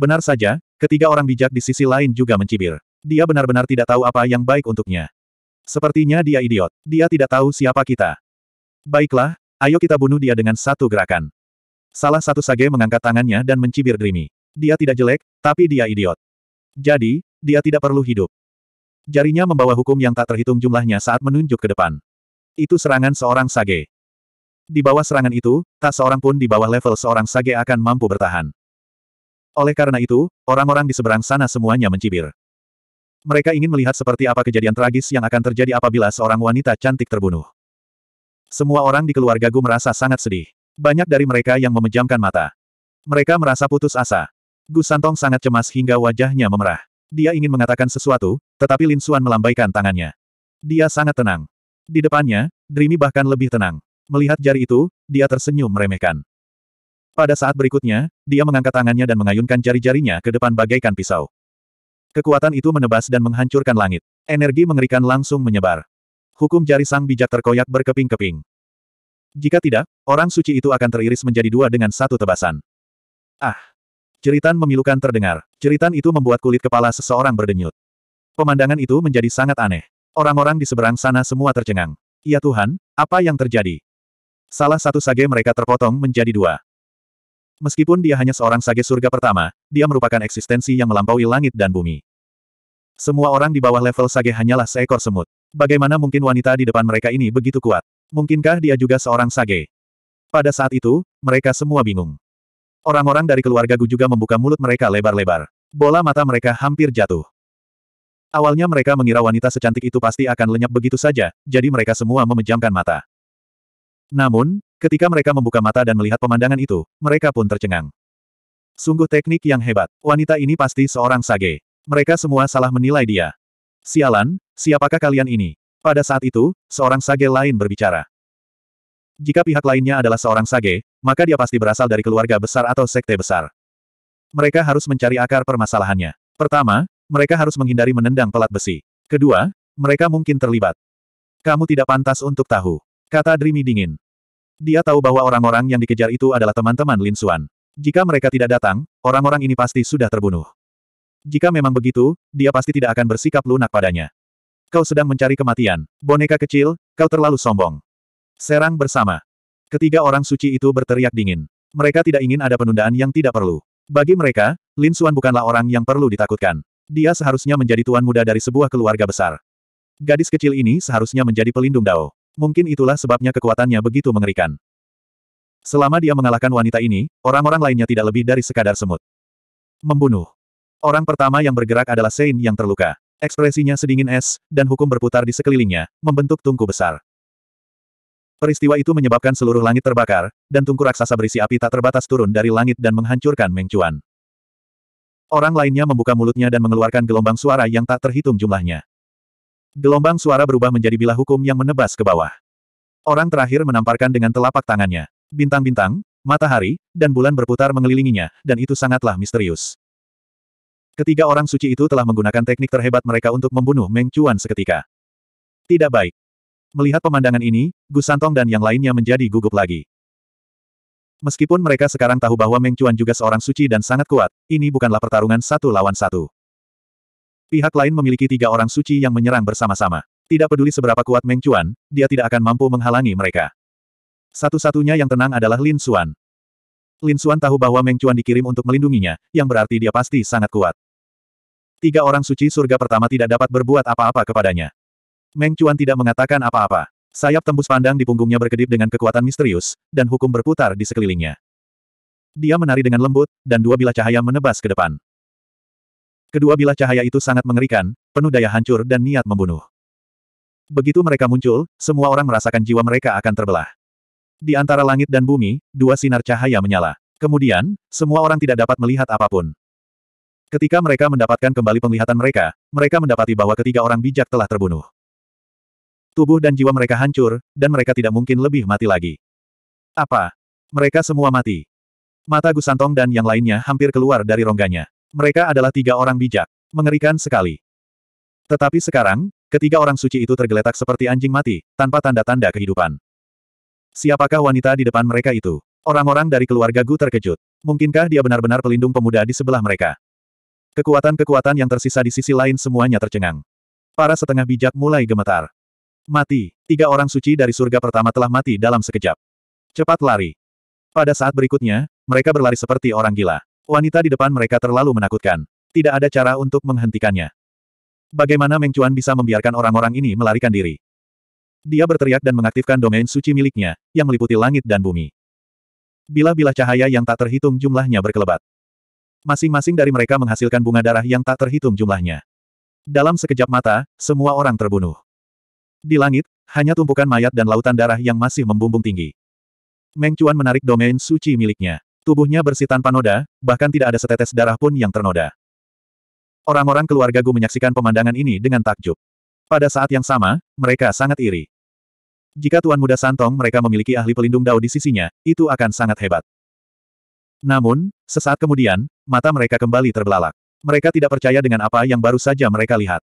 Benar saja, ketiga orang bijak di sisi lain juga mencibir. Dia benar-benar tidak tahu apa yang baik untuknya. Sepertinya dia idiot. Dia tidak tahu siapa kita. Baiklah, ayo kita bunuh dia dengan satu gerakan. Salah satu sage mengangkat tangannya dan mencibir Dreamy. Dia tidak jelek, tapi dia idiot. Jadi, dia tidak perlu hidup. Jarinya membawa hukum yang tak terhitung jumlahnya saat menunjuk ke depan. Itu serangan seorang sage. Di bawah serangan itu, tak seorang pun di bawah level seorang sage akan mampu bertahan. Oleh karena itu, orang-orang di seberang sana semuanya mencibir. Mereka ingin melihat seperti apa kejadian tragis yang akan terjadi apabila seorang wanita cantik terbunuh. Semua orang di keluarga Gu merasa sangat sedih. Banyak dari mereka yang memejamkan mata. Mereka merasa putus asa. Gu Santong sangat cemas hingga wajahnya memerah. Dia ingin mengatakan sesuatu, tetapi Lin Xuan melambaikan tangannya. Dia sangat tenang. Di depannya, Dreamy bahkan lebih tenang. Melihat jari itu, dia tersenyum meremehkan. Pada saat berikutnya, dia mengangkat tangannya dan mengayunkan jari-jarinya ke depan bagaikan pisau. Kekuatan itu menebas dan menghancurkan langit. Energi mengerikan langsung menyebar. Hukum jari sang bijak terkoyak berkeping-keping. Jika tidak, orang suci itu akan teriris menjadi dua dengan satu tebasan. Ah! Ceritan memilukan terdengar. Ceritan itu membuat kulit kepala seseorang berdenyut. Pemandangan itu menjadi sangat aneh. Orang-orang di seberang sana semua tercengang. Ya Tuhan, apa yang terjadi? Salah satu sage mereka terpotong menjadi dua. Meskipun dia hanya seorang sage surga pertama, dia merupakan eksistensi yang melampaui langit dan bumi. Semua orang di bawah level sage hanyalah seekor semut. Bagaimana mungkin wanita di depan mereka ini begitu kuat? Mungkinkah dia juga seorang sage? Pada saat itu, mereka semua bingung. Orang-orang dari keluarga Gu juga membuka mulut mereka lebar-lebar. Bola mata mereka hampir jatuh. Awalnya mereka mengira wanita secantik itu pasti akan lenyap begitu saja, jadi mereka semua memejamkan mata. Namun, Ketika mereka membuka mata dan melihat pemandangan itu, mereka pun tercengang. Sungguh teknik yang hebat. Wanita ini pasti seorang sage. Mereka semua salah menilai dia. Sialan, siapakah kalian ini? Pada saat itu, seorang sage lain berbicara. Jika pihak lainnya adalah seorang sage, maka dia pasti berasal dari keluarga besar atau sekte besar. Mereka harus mencari akar permasalahannya. Pertama, mereka harus menghindari menendang pelat besi. Kedua, mereka mungkin terlibat. Kamu tidak pantas untuk tahu, kata Dreamy dingin. Dia tahu bahwa orang-orang yang dikejar itu adalah teman-teman Lin Xuan. Jika mereka tidak datang, orang-orang ini pasti sudah terbunuh. Jika memang begitu, dia pasti tidak akan bersikap lunak padanya. Kau sedang mencari kematian. Boneka kecil, kau terlalu sombong. Serang bersama. Ketiga orang suci itu berteriak dingin. Mereka tidak ingin ada penundaan yang tidak perlu. Bagi mereka, Lin Xuan bukanlah orang yang perlu ditakutkan. Dia seharusnya menjadi tuan muda dari sebuah keluarga besar. Gadis kecil ini seharusnya menjadi pelindung Dao. Mungkin itulah sebabnya kekuatannya begitu mengerikan. Selama dia mengalahkan wanita ini, orang-orang lainnya tidak lebih dari sekadar semut. Membunuh. Orang pertama yang bergerak adalah Sein yang terluka. Ekspresinya sedingin es, dan hukum berputar di sekelilingnya, membentuk tungku besar. Peristiwa itu menyebabkan seluruh langit terbakar, dan tungku raksasa berisi api tak terbatas turun dari langit dan menghancurkan Mengcuan. Orang lainnya membuka mulutnya dan mengeluarkan gelombang suara yang tak terhitung jumlahnya. Gelombang suara berubah menjadi bilah hukum yang menebas ke bawah. Orang terakhir menamparkan dengan telapak tangannya. Bintang-bintang, matahari, dan bulan berputar mengelilinginya, dan itu sangatlah misterius. Ketiga orang suci itu telah menggunakan teknik terhebat mereka untuk membunuh Meng Chuan seketika. Tidak baik. Melihat pemandangan ini, Gus Santong dan yang lainnya menjadi gugup lagi. Meskipun mereka sekarang tahu bahwa Meng Chuan juga seorang suci dan sangat kuat, ini bukanlah pertarungan satu lawan satu. Pihak lain memiliki tiga orang suci yang menyerang bersama-sama. Tidak peduli seberapa kuat Meng Chuan, dia tidak akan mampu menghalangi mereka. Satu-satunya yang tenang adalah Lin Xuan. Lin Xuan tahu bahwa Meng Chuan dikirim untuk melindunginya, yang berarti dia pasti sangat kuat. Tiga orang suci surga pertama tidak dapat berbuat apa-apa kepadanya. Meng Chuan tidak mengatakan apa-apa. Sayap tembus pandang di punggungnya berkedip dengan kekuatan misterius, dan hukum berputar di sekelilingnya. Dia menari dengan lembut, dan dua bilah cahaya menebas ke depan. Kedua bilah cahaya itu sangat mengerikan, penuh daya hancur dan niat membunuh. Begitu mereka muncul, semua orang merasakan jiwa mereka akan terbelah. Di antara langit dan bumi, dua sinar cahaya menyala. Kemudian, semua orang tidak dapat melihat apapun. Ketika mereka mendapatkan kembali penglihatan mereka, mereka mendapati bahwa ketiga orang bijak telah terbunuh. Tubuh dan jiwa mereka hancur, dan mereka tidak mungkin lebih mati lagi. Apa? Mereka semua mati. Mata Gusantong dan yang lainnya hampir keluar dari rongganya. Mereka adalah tiga orang bijak. Mengerikan sekali. Tetapi sekarang, ketiga orang suci itu tergeletak seperti anjing mati, tanpa tanda-tanda kehidupan. Siapakah wanita di depan mereka itu? Orang-orang dari keluarga Gu terkejut. Mungkinkah dia benar-benar pelindung pemuda di sebelah mereka? Kekuatan-kekuatan yang tersisa di sisi lain semuanya tercengang. Para setengah bijak mulai gemetar. Mati. Tiga orang suci dari surga pertama telah mati dalam sekejap. Cepat lari. Pada saat berikutnya, mereka berlari seperti orang gila. Wanita di depan mereka terlalu menakutkan. Tidak ada cara untuk menghentikannya. Bagaimana Meng Chuan bisa membiarkan orang-orang ini melarikan diri? Dia berteriak dan mengaktifkan domain suci miliknya, yang meliputi langit dan bumi. Bilah-bilah cahaya yang tak terhitung jumlahnya berkelebat. Masing-masing dari mereka menghasilkan bunga darah yang tak terhitung jumlahnya. Dalam sekejap mata, semua orang terbunuh. Di langit, hanya tumpukan mayat dan lautan darah yang masih membumbung tinggi. Meng Chuan menarik domain suci miliknya. Tubuhnya bersih tanpa noda, bahkan tidak ada setetes darah pun yang ternoda. Orang-orang keluarga Gu menyaksikan pemandangan ini dengan takjub. Pada saat yang sama, mereka sangat iri. Jika Tuan Muda Santong mereka memiliki ahli pelindung dao di sisinya, itu akan sangat hebat. Namun, sesaat kemudian, mata mereka kembali terbelalak. Mereka tidak percaya dengan apa yang baru saja mereka lihat.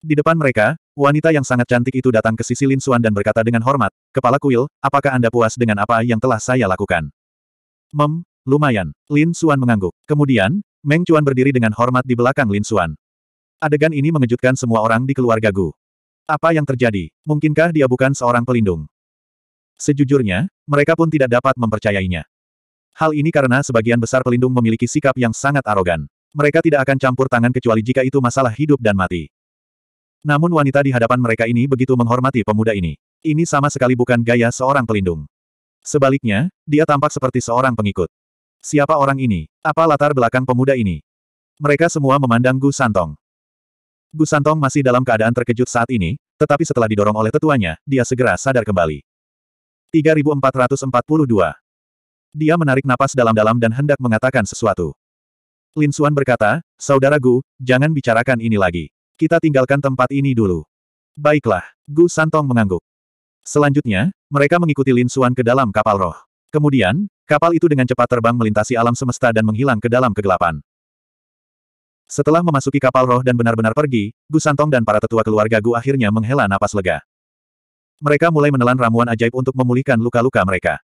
Di depan mereka, wanita yang sangat cantik itu datang ke sisi Lin Suan dan berkata dengan hormat, Kepala kuil, apakah Anda puas dengan apa yang telah saya lakukan? Mem, lumayan. Lin Xuan mengangguk. Kemudian, Meng Chuan berdiri dengan hormat di belakang Lin Xuan. Adegan ini mengejutkan semua orang di keluarga Gu. Apa yang terjadi? Mungkinkah dia bukan seorang pelindung? Sejujurnya, mereka pun tidak dapat mempercayainya. Hal ini karena sebagian besar pelindung memiliki sikap yang sangat arogan. Mereka tidak akan campur tangan kecuali jika itu masalah hidup dan mati. Namun wanita di hadapan mereka ini begitu menghormati pemuda ini. Ini sama sekali bukan gaya seorang pelindung. Sebaliknya, dia tampak seperti seorang pengikut. Siapa orang ini? Apa latar belakang pemuda ini? Mereka semua memandang Gu Santong. Gu Santong masih dalam keadaan terkejut saat ini, tetapi setelah didorong oleh tetuanya, dia segera sadar kembali. 3442 Dia menarik napas dalam-dalam dan hendak mengatakan sesuatu. Lin Suan berkata, Saudara Gu, jangan bicarakan ini lagi. Kita tinggalkan tempat ini dulu. Baiklah, Gu Santong mengangguk. Selanjutnya, mereka mengikuti Lin Suan ke dalam kapal roh. Kemudian, kapal itu dengan cepat terbang melintasi alam semesta dan menghilang ke dalam kegelapan. Setelah memasuki kapal roh dan benar-benar pergi, Gu Santong dan para tetua keluarga Gu akhirnya menghela napas lega. Mereka mulai menelan ramuan ajaib untuk memulihkan luka-luka mereka.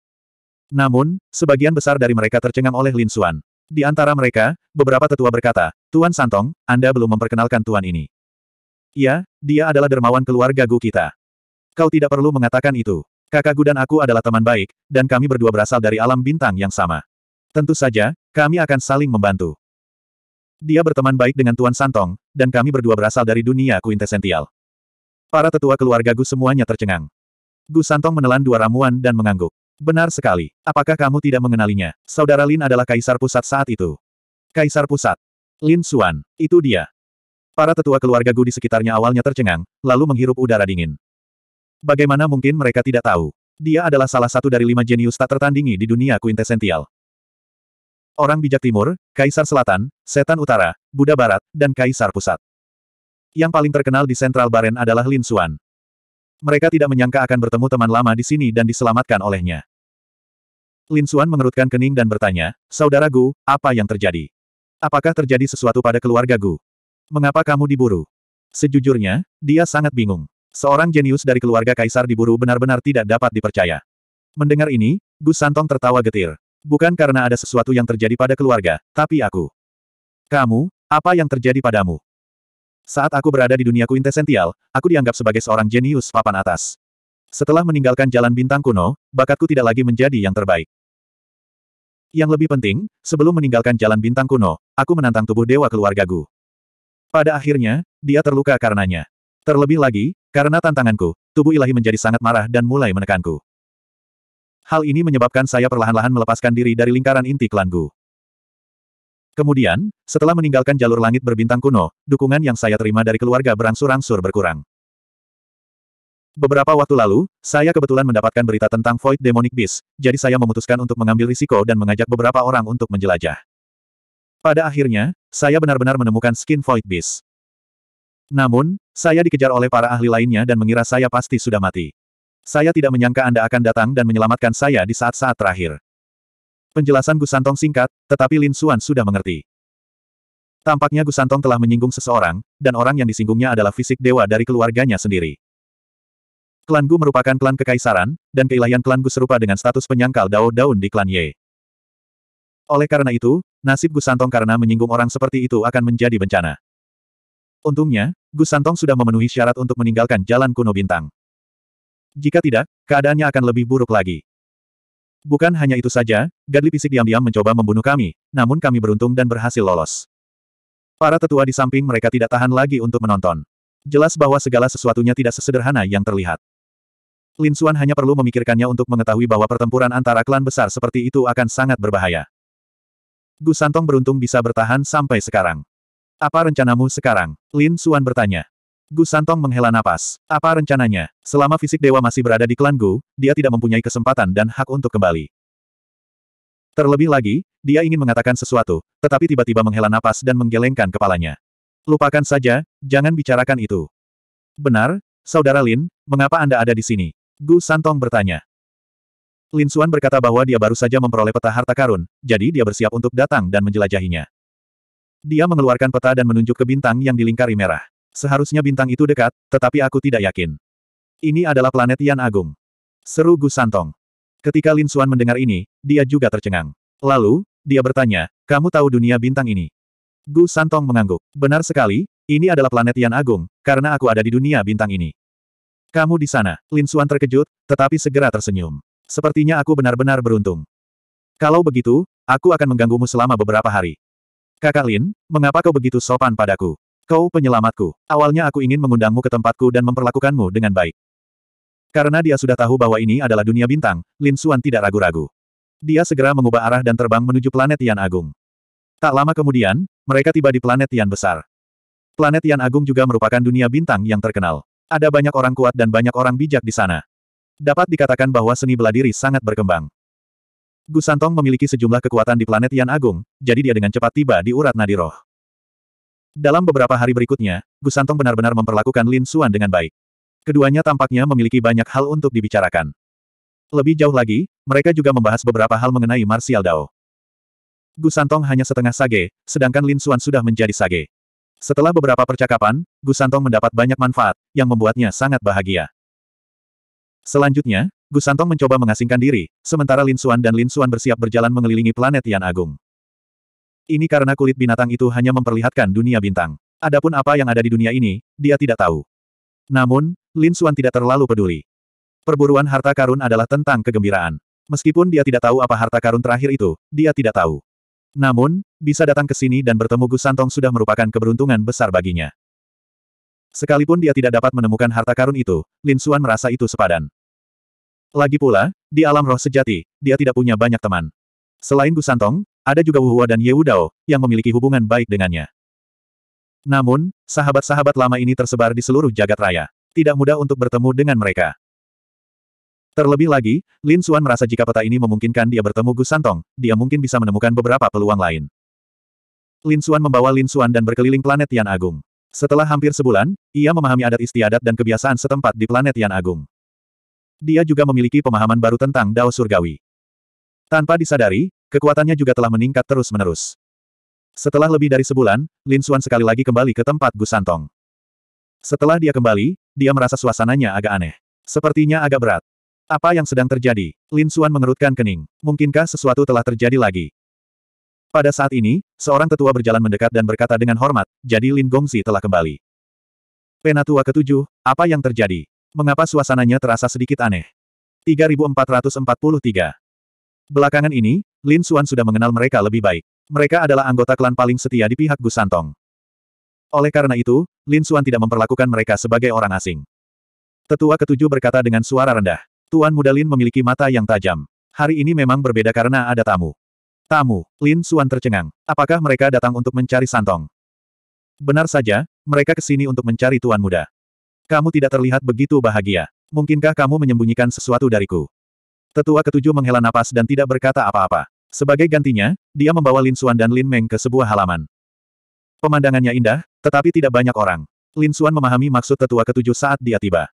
Namun, sebagian besar dari mereka tercengang oleh Lin Suan. Di antara mereka, beberapa tetua berkata, Tuan Santong, Anda belum memperkenalkan Tuan ini. Ya, dia adalah dermawan keluarga Gu kita. Kau tidak perlu mengatakan itu. Kakakku dan aku adalah teman baik, dan kami berdua berasal dari alam bintang yang sama. Tentu saja, kami akan saling membantu. Dia berteman baik dengan Tuan Santong, dan kami berdua berasal dari dunia kuintesential. Para tetua keluarga Gu semuanya tercengang. Gu Santong menelan dua ramuan dan mengangguk. Benar sekali. Apakah kamu tidak mengenalinya? Saudara Lin adalah kaisar pusat saat itu. Kaisar pusat. Lin Xuan. Itu dia. Para tetua keluarga Gu di sekitarnya awalnya tercengang, lalu menghirup udara dingin. Bagaimana mungkin mereka tidak tahu? Dia adalah salah satu dari lima jenius tak tertandingi di dunia quintessential. Orang bijak timur, kaisar selatan, setan utara, Buddha barat, dan kaisar pusat. Yang paling terkenal di sentral Baren adalah Lin Xuan. Mereka tidak menyangka akan bertemu teman lama di sini dan diselamatkan olehnya. Lin Xuan mengerutkan kening dan bertanya, Saudara Gu, apa yang terjadi? Apakah terjadi sesuatu pada keluarga Gu? Mengapa kamu diburu? Sejujurnya, dia sangat bingung. Seorang jenius dari keluarga kaisar diburu benar-benar tidak dapat dipercaya. Mendengar ini, Gus Santong tertawa getir. Bukan karena ada sesuatu yang terjadi pada keluarga, tapi aku. Kamu, apa yang terjadi padamu? Saat aku berada di duniaku intesential, aku dianggap sebagai seorang jenius papan atas. Setelah meninggalkan jalan bintang kuno, bakatku tidak lagi menjadi yang terbaik. Yang lebih penting, sebelum meninggalkan jalan bintang kuno, aku menantang tubuh dewa keluargaku. Pada akhirnya, dia terluka karenanya. Terlebih lagi, karena tantanganku, tubuh ilahi menjadi sangat marah dan mulai menekanku. Hal ini menyebabkan saya perlahan-lahan melepaskan diri dari lingkaran inti klanku. Kemudian, setelah meninggalkan jalur langit berbintang kuno, dukungan yang saya terima dari keluarga berangsur-angsur berkurang. Beberapa waktu lalu, saya kebetulan mendapatkan berita tentang Void Demonic Beast, jadi saya memutuskan untuk mengambil risiko dan mengajak beberapa orang untuk menjelajah. Pada akhirnya, saya benar-benar menemukan skin Void Beast. Namun, saya dikejar oleh para ahli lainnya dan mengira saya pasti sudah mati. Saya tidak menyangka Anda akan datang dan menyelamatkan saya di saat-saat terakhir. Penjelasan Gusantong singkat, tetapi Lin Suan sudah mengerti. Tampaknya Gusantong telah menyinggung seseorang, dan orang yang disinggungnya adalah fisik dewa dari keluarganya sendiri. Klan Gu merupakan klan kekaisaran, dan keilahian klan Gu serupa dengan status penyangkal Dao Daun di klan Ye. Oleh karena itu, nasib Gusantong karena menyinggung orang seperti itu akan menjadi bencana. Untungnya, Gus Santong sudah memenuhi syarat untuk meninggalkan jalan kuno bintang. Jika tidak, keadaannya akan lebih buruk lagi. Bukan hanya itu saja, Gadli Pisik diam-diam mencoba membunuh kami, namun kami beruntung dan berhasil lolos. Para tetua di samping mereka tidak tahan lagi untuk menonton. Jelas bahwa segala sesuatunya tidak sesederhana yang terlihat. Lin Suan hanya perlu memikirkannya untuk mengetahui bahwa pertempuran antara klan besar seperti itu akan sangat berbahaya. Gus Santong beruntung bisa bertahan sampai sekarang. Apa rencanamu sekarang? Lin Suan bertanya. Gu Santong menghela napas. Apa rencananya? Selama fisik dewa masih berada di klan Gu, dia tidak mempunyai kesempatan dan hak untuk kembali. Terlebih lagi, dia ingin mengatakan sesuatu, tetapi tiba-tiba menghela napas dan menggelengkan kepalanya. Lupakan saja, jangan bicarakan itu. Benar, Saudara Lin, mengapa Anda ada di sini? Gu Santong bertanya. Lin Suan berkata bahwa dia baru saja memperoleh peta harta karun, jadi dia bersiap untuk datang dan menjelajahinya. Dia mengeluarkan peta dan menunjuk ke bintang yang dilingkari merah. Seharusnya bintang itu dekat, tetapi aku tidak yakin. Ini adalah planet Yan Agung. Seru Gu Santong. Ketika Lin Xuan mendengar ini, dia juga tercengang. Lalu, dia bertanya, kamu tahu dunia bintang ini? Gu Santong mengangguk. Benar sekali, ini adalah planet Yan Agung, karena aku ada di dunia bintang ini. Kamu di sana, Lin Xuan terkejut, tetapi segera tersenyum. Sepertinya aku benar-benar beruntung. Kalau begitu, aku akan mengganggumu selama beberapa hari. Kakak Lin, mengapa kau begitu sopan padaku? Kau penyelamatku. Awalnya aku ingin mengundangmu ke tempatku dan memperlakukanmu dengan baik. Karena dia sudah tahu bahwa ini adalah dunia bintang, Lin Suan tidak ragu-ragu. Dia segera mengubah arah dan terbang menuju planet Tian Agung. Tak lama kemudian, mereka tiba di planet Tian Besar. Planet Tian Agung juga merupakan dunia bintang yang terkenal. Ada banyak orang kuat dan banyak orang bijak di sana. Dapat dikatakan bahwa seni bela diri sangat berkembang. Gu Santong memiliki sejumlah kekuatan di planet Yan Agung, jadi dia dengan cepat tiba di urat nadi roh. Dalam beberapa hari berikutnya, Gu Santong benar-benar memperlakukan Lin Xuan dengan baik. Keduanya tampaknya memiliki banyak hal untuk dibicarakan. Lebih jauh lagi, mereka juga membahas beberapa hal mengenai Martial Dao. Gu Santong hanya setengah sage, sedangkan Lin Xuan sudah menjadi sage. Setelah beberapa percakapan, Gu Santong mendapat banyak manfaat, yang membuatnya sangat bahagia. Selanjutnya, Gusantong mencoba mengasingkan diri, sementara Lin Suan dan Lin Suan bersiap berjalan mengelilingi planet Tian Agung. Ini karena kulit binatang itu hanya memperlihatkan dunia bintang. Adapun apa yang ada di dunia ini, dia tidak tahu. Namun, Lin Suan tidak terlalu peduli. Perburuan harta karun adalah tentang kegembiraan. Meskipun dia tidak tahu apa harta karun terakhir itu, dia tidak tahu. Namun, bisa datang ke sini dan bertemu Gusantong sudah merupakan keberuntungan besar baginya. Sekalipun dia tidak dapat menemukan harta karun itu, Lin Suan merasa itu sepadan. Lagi pula, di alam roh sejati, dia tidak punya banyak teman. Selain Gu Santong, ada juga Wuhua dan Ye Wudao, yang memiliki hubungan baik dengannya. Namun, sahabat-sahabat lama ini tersebar di seluruh jagat raya. Tidak mudah untuk bertemu dengan mereka. Terlebih lagi, Lin Xuan merasa jika peta ini memungkinkan dia bertemu Gu Santong, dia mungkin bisa menemukan beberapa peluang lain. Lin Xuan membawa Lin Xuan dan berkeliling planet Tian Agung. Setelah hampir sebulan, ia memahami adat istiadat dan kebiasaan setempat di planet Tian Agung. Dia juga memiliki pemahaman baru tentang Dao Surgawi. Tanpa disadari, kekuatannya juga telah meningkat terus-menerus. Setelah lebih dari sebulan, Lin Xuan sekali lagi kembali ke tempat Gusantong. Setelah dia kembali, dia merasa suasananya agak aneh. Sepertinya agak berat. Apa yang sedang terjadi? Lin Xuan mengerutkan kening. Mungkinkah sesuatu telah terjadi lagi? Pada saat ini, seorang tetua berjalan mendekat dan berkata dengan hormat, jadi Lin Gongzi telah kembali. Penatua ketujuh, apa yang terjadi? Mengapa suasananya terasa sedikit aneh? 3443 Belakangan ini, Lin Xuan sudah mengenal mereka lebih baik. Mereka adalah anggota klan paling setia di pihak Gus Santong. Oleh karena itu, Lin Xuan tidak memperlakukan mereka sebagai orang asing. Tetua ketujuh berkata dengan suara rendah. Tuan muda Lin memiliki mata yang tajam. Hari ini memang berbeda karena ada tamu. Tamu, Lin Xuan tercengang. Apakah mereka datang untuk mencari Santong? Benar saja, mereka ke sini untuk mencari Tuan Muda. Kamu tidak terlihat begitu bahagia. Mungkinkah kamu menyembunyikan sesuatu dariku? Tetua ketujuh menghela napas dan tidak berkata apa-apa. Sebagai gantinya, dia membawa Lin Xuan dan Lin Meng ke sebuah halaman. Pemandangannya indah, tetapi tidak banyak orang. Lin Xuan memahami maksud tetua ketujuh saat dia tiba.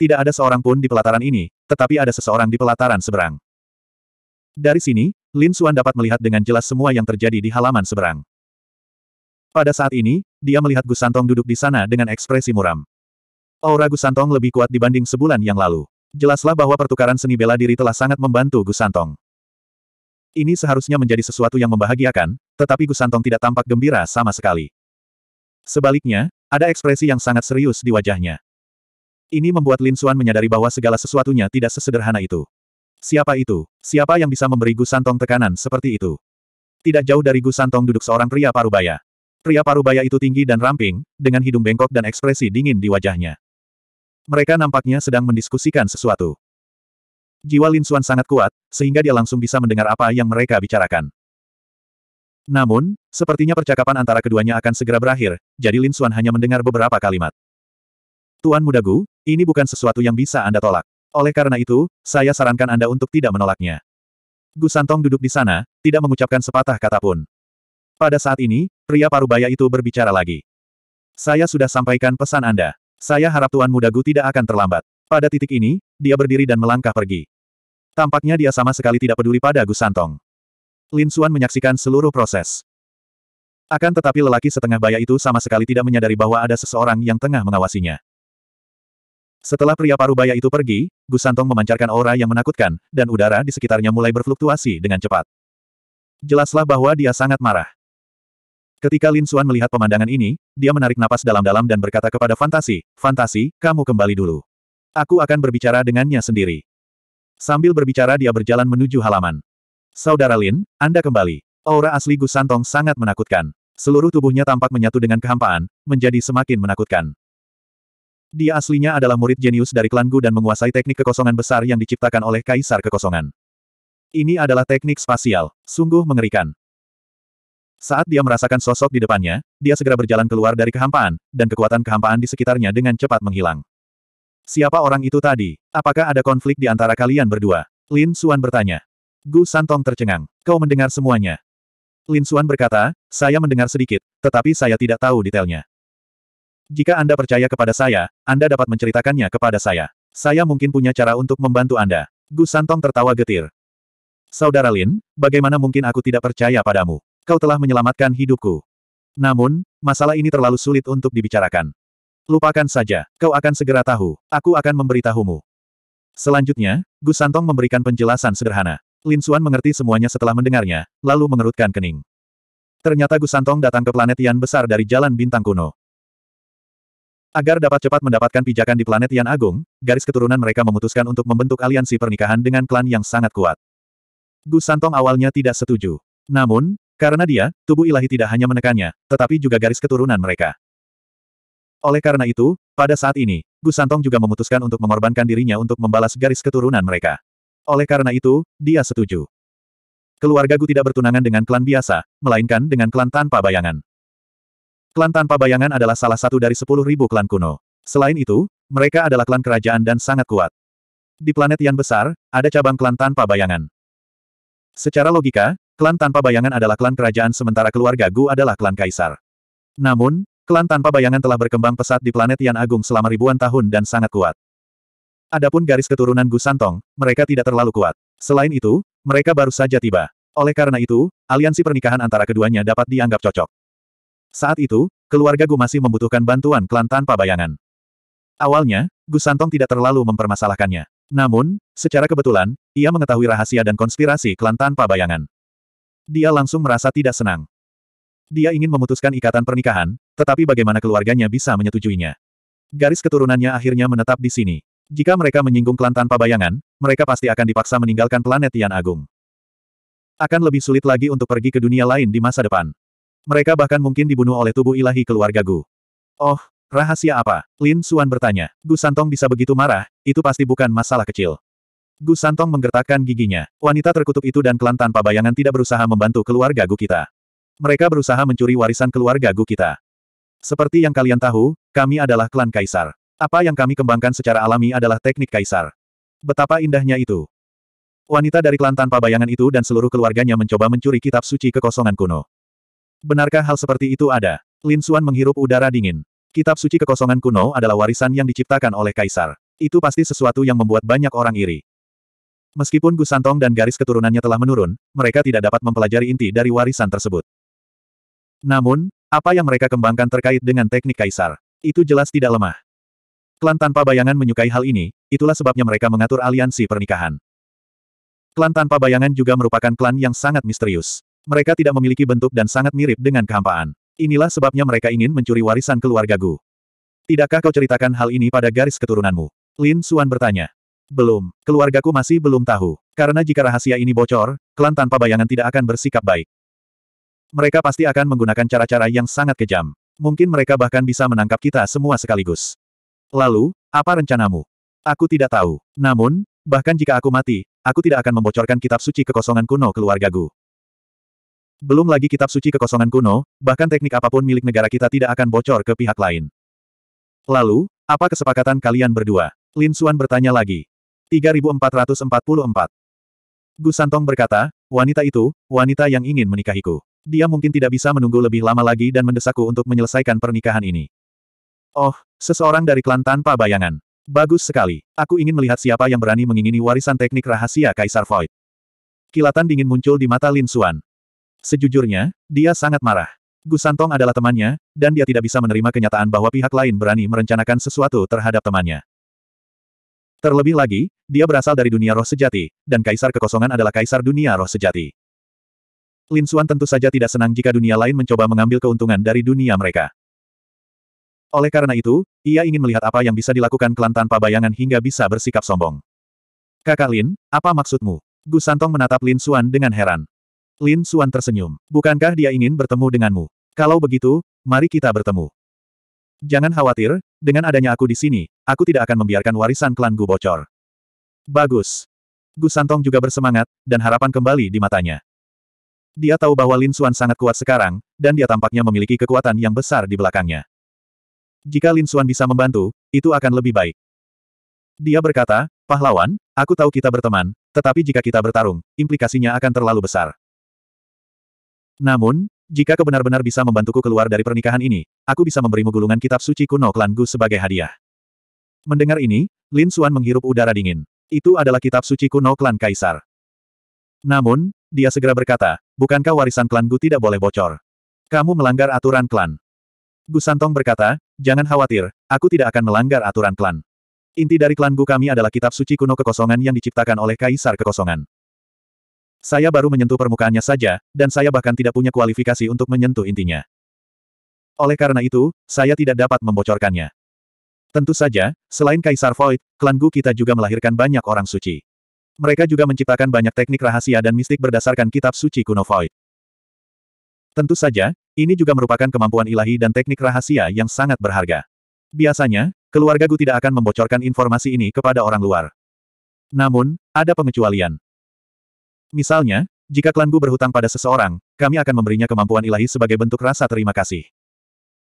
Tidak ada seorang pun di pelataran ini, tetapi ada seseorang di pelataran seberang. Dari sini, Lin Xuan dapat melihat dengan jelas semua yang terjadi di halaman seberang. Pada saat ini, dia melihat Gusantong duduk di sana dengan ekspresi muram. Aura oh, Gusantong lebih kuat dibanding sebulan yang lalu. Jelaslah bahwa pertukaran seni bela diri telah sangat membantu Gusantong. Ini seharusnya menjadi sesuatu yang membahagiakan, tetapi Gusantong tidak tampak gembira sama sekali. Sebaliknya, ada ekspresi yang sangat serius di wajahnya. Ini membuat Lin Xuan menyadari bahwa segala sesuatunya tidak sesederhana itu. Siapa itu? Siapa yang bisa memberi Gusantong tekanan seperti itu? Tidak jauh dari Gusantong duduk seorang pria parubaya. Pria parubaya itu tinggi dan ramping, dengan hidung bengkok dan ekspresi dingin di wajahnya. Mereka nampaknya sedang mendiskusikan sesuatu. Jiwa Lin Xuan sangat kuat, sehingga dia langsung bisa mendengar apa yang mereka bicarakan. Namun, sepertinya percakapan antara keduanya akan segera berakhir, jadi Lin Xuan hanya mendengar beberapa kalimat. Tuan Muda Gu, ini bukan sesuatu yang bisa Anda tolak. Oleh karena itu, saya sarankan Anda untuk tidak menolaknya. Gu Santong duduk di sana, tidak mengucapkan sepatah kata pun. Pada saat ini, pria parubaya itu berbicara lagi. Saya sudah sampaikan pesan Anda. Saya harap Tuan Muda Gu tidak akan terlambat. Pada titik ini, dia berdiri dan melangkah pergi. Tampaknya dia sama sekali tidak peduli pada Gu Santong. Lin Xuan menyaksikan seluruh proses. Akan tetapi lelaki setengah baya itu sama sekali tidak menyadari bahwa ada seseorang yang tengah mengawasinya. Setelah pria paruh baya itu pergi, Gu Santong memancarkan aura yang menakutkan, dan udara di sekitarnya mulai berfluktuasi dengan cepat. Jelaslah bahwa dia sangat marah. Ketika Lin Suan melihat pemandangan ini, dia menarik napas dalam-dalam dan berkata kepada Fantasi, Fantasi, kamu kembali dulu. Aku akan berbicara dengannya sendiri. Sambil berbicara dia berjalan menuju halaman. Saudara Lin, Anda kembali. Aura asli Gusantong sangat menakutkan. Seluruh tubuhnya tampak menyatu dengan kehampaan, menjadi semakin menakutkan. Dia aslinya adalah murid jenius dari klan Gu dan menguasai teknik kekosongan besar yang diciptakan oleh Kaisar Kekosongan. Ini adalah teknik spasial, sungguh mengerikan. Saat dia merasakan sosok di depannya, dia segera berjalan keluar dari kehampaan, dan kekuatan kehampaan di sekitarnya dengan cepat menghilang. Siapa orang itu tadi? Apakah ada konflik di antara kalian berdua? Lin Suan bertanya. Gu Santong tercengang. Kau mendengar semuanya. Lin Suan berkata, saya mendengar sedikit, tetapi saya tidak tahu detailnya. Jika Anda percaya kepada saya, Anda dapat menceritakannya kepada saya. Saya mungkin punya cara untuk membantu Anda. Gu Santong tertawa getir. Saudara Lin, bagaimana mungkin aku tidak percaya padamu? Kau telah menyelamatkan hidupku. Namun, masalah ini terlalu sulit untuk dibicarakan. Lupakan saja, kau akan segera tahu, aku akan memberitahumu. Selanjutnya, Gus Santong memberikan penjelasan sederhana. Lin Xuan mengerti semuanya setelah mendengarnya, lalu mengerutkan kening. Ternyata Gus Santong datang ke planet Yan besar dari jalan bintang kuno. Agar dapat cepat mendapatkan pijakan di planet Yan Agung, garis keturunan mereka memutuskan untuk membentuk aliansi pernikahan dengan klan yang sangat kuat. Gus Santong awalnya tidak setuju. Namun, karena dia, tubuh ilahi tidak hanya menekannya, tetapi juga garis keturunan mereka. Oleh karena itu, pada saat ini, Gu Santong juga memutuskan untuk mengorbankan dirinya untuk membalas garis keturunan mereka. Oleh karena itu, dia setuju. Keluarga Gu tidak bertunangan dengan klan biasa, melainkan dengan klan tanpa bayangan. Klan tanpa bayangan adalah salah satu dari sepuluh ribu klan kuno. Selain itu, mereka adalah klan kerajaan dan sangat kuat. Di planet yang besar, ada cabang klan tanpa bayangan. Secara logika, Klan tanpa bayangan adalah klan kerajaan sementara keluarga Gu adalah klan kaisar. Namun, klan tanpa bayangan telah berkembang pesat di planet Yan Agung selama ribuan tahun dan sangat kuat. Adapun garis keturunan Gu Santong, mereka tidak terlalu kuat. Selain itu, mereka baru saja tiba. Oleh karena itu, aliansi pernikahan antara keduanya dapat dianggap cocok. Saat itu, keluarga Gu masih membutuhkan bantuan klan tanpa bayangan. Awalnya, Gu Santong tidak terlalu mempermasalahkannya. Namun, secara kebetulan, ia mengetahui rahasia dan konspirasi klan tanpa bayangan. Dia langsung merasa tidak senang. Dia ingin memutuskan ikatan pernikahan, tetapi bagaimana keluarganya bisa menyetujuinya? Garis keturunannya akhirnya menetap di sini. Jika mereka menyinggung klan tanpa bayangan, mereka pasti akan dipaksa meninggalkan planet Tian Agung. Akan lebih sulit lagi untuk pergi ke dunia lain di masa depan. Mereka bahkan mungkin dibunuh oleh tubuh ilahi keluarga Gu. Oh, rahasia apa? Lin Xuan bertanya. Gu Santong bisa begitu marah, itu pasti bukan masalah kecil. Gu Santong menggertakkan giginya. Wanita terkutuk itu dan Klan tanpa bayangan tidak berusaha membantu keluarga Gu kita. Mereka berusaha mencuri warisan keluarga Gu kita. Seperti yang kalian tahu, kami adalah Klan Kaisar. Apa yang kami kembangkan secara alami adalah teknik Kaisar. Betapa indahnya itu. Wanita dari Klan tanpa bayangan itu dan seluruh keluarganya mencoba mencuri kitab suci kekosongan kuno. Benarkah hal seperti itu ada? Lin Xuan menghirup udara dingin. Kitab suci kekosongan kuno adalah warisan yang diciptakan oleh Kaisar. Itu pasti sesuatu yang membuat banyak orang iri. Meskipun Gusantong dan garis keturunannya telah menurun, mereka tidak dapat mempelajari inti dari warisan tersebut. Namun, apa yang mereka kembangkan terkait dengan teknik kaisar, itu jelas tidak lemah. Klan tanpa bayangan menyukai hal ini, itulah sebabnya mereka mengatur aliansi pernikahan. Klan tanpa bayangan juga merupakan klan yang sangat misterius. Mereka tidak memiliki bentuk dan sangat mirip dengan kehampaan. Inilah sebabnya mereka ingin mencuri warisan keluarga Gu. Tidakkah kau ceritakan hal ini pada garis keturunanmu? Lin Suan bertanya. Belum. Keluargaku masih belum tahu. Karena jika rahasia ini bocor, klan tanpa bayangan tidak akan bersikap baik. Mereka pasti akan menggunakan cara-cara yang sangat kejam. Mungkin mereka bahkan bisa menangkap kita semua sekaligus. Lalu, apa rencanamu? Aku tidak tahu. Namun, bahkan jika aku mati, aku tidak akan membocorkan kitab suci kekosongan kuno keluargaku. Belum lagi kitab suci kekosongan kuno, bahkan teknik apapun milik negara kita tidak akan bocor ke pihak lain. Lalu, apa kesepakatan kalian berdua? Lin Xuan bertanya lagi. 3444. Gusantong berkata, wanita itu, wanita yang ingin menikahiku. Dia mungkin tidak bisa menunggu lebih lama lagi dan mendesakku untuk menyelesaikan pernikahan ini. Oh, seseorang dari klan tanpa bayangan. Bagus sekali. Aku ingin melihat siapa yang berani mengingini warisan teknik rahasia Kaisar Void. Kilatan dingin muncul di mata Lin Xuan. Sejujurnya, dia sangat marah. Gusantong adalah temannya, dan dia tidak bisa menerima kenyataan bahwa pihak lain berani merencanakan sesuatu terhadap temannya. Terlebih lagi, dia berasal dari dunia roh sejati, dan kaisar kekosongan adalah kaisar dunia roh sejati. Lin Xuan tentu saja tidak senang jika dunia lain mencoba mengambil keuntungan dari dunia mereka. Oleh karena itu, ia ingin melihat apa yang bisa dilakukan klan tanpa bayangan hingga bisa bersikap sombong. Kakak Lin, apa maksudmu? Gu Santong menatap Lin Xuan dengan heran. Lin Xuan tersenyum. Bukankah dia ingin bertemu denganmu? Kalau begitu, mari kita bertemu. Jangan khawatir, dengan adanya aku di sini, aku tidak akan membiarkan warisan klan Gu bocor. Bagus. Gu Santong juga bersemangat, dan harapan kembali di matanya. Dia tahu bahwa Lin Xuan sangat kuat sekarang, dan dia tampaknya memiliki kekuatan yang besar di belakangnya. Jika Lin Xuan bisa membantu, itu akan lebih baik. Dia berkata, pahlawan, aku tahu kita berteman, tetapi jika kita bertarung, implikasinya akan terlalu besar. Namun, jika kau benar-benar bisa membantuku keluar dari pernikahan ini, aku bisa memberimu gulungan kitab suci kuno klan Gu sebagai hadiah. Mendengar ini, Lin Xuan menghirup udara dingin. Itu adalah kitab suci kuno klan Kaisar. Namun, dia segera berkata, bukankah warisan klan Gu tidak boleh bocor? Kamu melanggar aturan klan. Gu Santong berkata, jangan khawatir, aku tidak akan melanggar aturan klan. Inti dari klan Gu kami adalah kitab suci kuno kekosongan yang diciptakan oleh Kaisar Kekosongan. Saya baru menyentuh permukaannya saja, dan saya bahkan tidak punya kualifikasi untuk menyentuh intinya. Oleh karena itu, saya tidak dapat membocorkannya. Tentu saja, selain Kaisar Void, klan Gu kita juga melahirkan banyak orang suci. Mereka juga menciptakan banyak teknik rahasia dan mistik berdasarkan kitab suci kuno Void. Tentu saja, ini juga merupakan kemampuan ilahi dan teknik rahasia yang sangat berharga. Biasanya, keluarga Gu tidak akan membocorkan informasi ini kepada orang luar. Namun, ada pengecualian. Misalnya, jika klanku berhutang pada seseorang, kami akan memberinya kemampuan ilahi sebagai bentuk rasa terima kasih.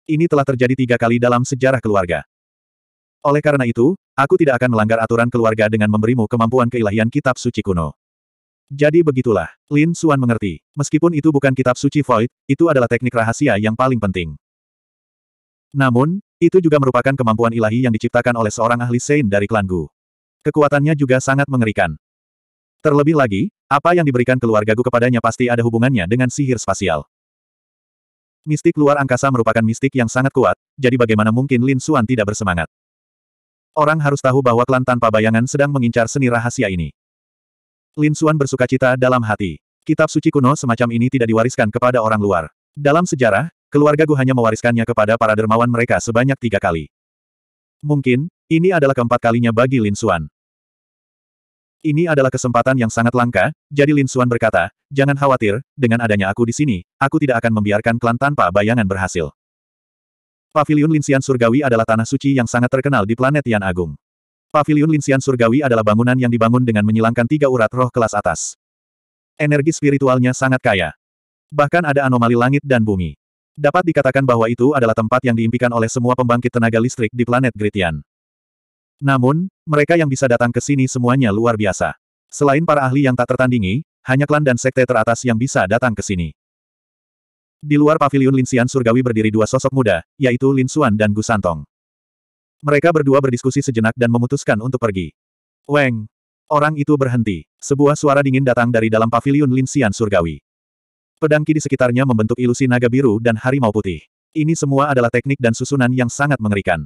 Ini telah terjadi tiga kali dalam sejarah keluarga. Oleh karena itu, aku tidak akan melanggar aturan keluarga dengan memberimu kemampuan keilahian kitab suci kuno. Jadi begitulah, Lin Suan mengerti. Meskipun itu bukan kitab suci void, itu adalah teknik rahasia yang paling penting. Namun, itu juga merupakan kemampuan ilahi yang diciptakan oleh seorang ahli Sein dari klan Gu. Kekuatannya juga sangat mengerikan. Terlebih lagi, apa yang diberikan keluargaku kepadanya pasti ada hubungannya dengan sihir spasial. Mistik luar angkasa merupakan mistik yang sangat kuat, jadi bagaimana mungkin Lin Xuan tidak bersemangat? Orang harus tahu bahwa klan tanpa bayangan sedang mengincar seni rahasia ini. Lin Xuan bersuka cita dalam hati. Kitab suci kuno semacam ini tidak diwariskan kepada orang luar. Dalam sejarah, keluarga Gu hanya mewariskannya kepada para dermawan mereka sebanyak tiga kali. Mungkin, ini adalah keempat kalinya bagi Lin Xuan. Ini adalah kesempatan yang sangat langka, jadi Lin Xuan berkata, jangan khawatir, dengan adanya aku di sini, aku tidak akan membiarkan klan tanpa bayangan berhasil. Paviliun Linsian Surgawi adalah tanah suci yang sangat terkenal di planet Yan Agung. Paviliun Linsian Surgawi adalah bangunan yang dibangun dengan menyilangkan tiga urat roh kelas atas. Energi spiritualnya sangat kaya. Bahkan ada anomali langit dan bumi. Dapat dikatakan bahwa itu adalah tempat yang diimpikan oleh semua pembangkit tenaga listrik di planet Gritian. Namun, mereka yang bisa datang ke sini semuanya luar biasa. Selain para ahli yang tak tertandingi, hanya klan dan sekte teratas yang bisa datang ke sini. Di luar paviliun Linsian Surgawi berdiri dua sosok muda, yaitu Lin Xuan dan Gu Santong. Mereka berdua berdiskusi sejenak dan memutuskan untuk pergi. Weng! Orang itu berhenti. Sebuah suara dingin datang dari dalam paviliun Linsian Surgawi. Pedangki di sekitarnya membentuk ilusi naga biru dan harimau putih. Ini semua adalah teknik dan susunan yang sangat mengerikan.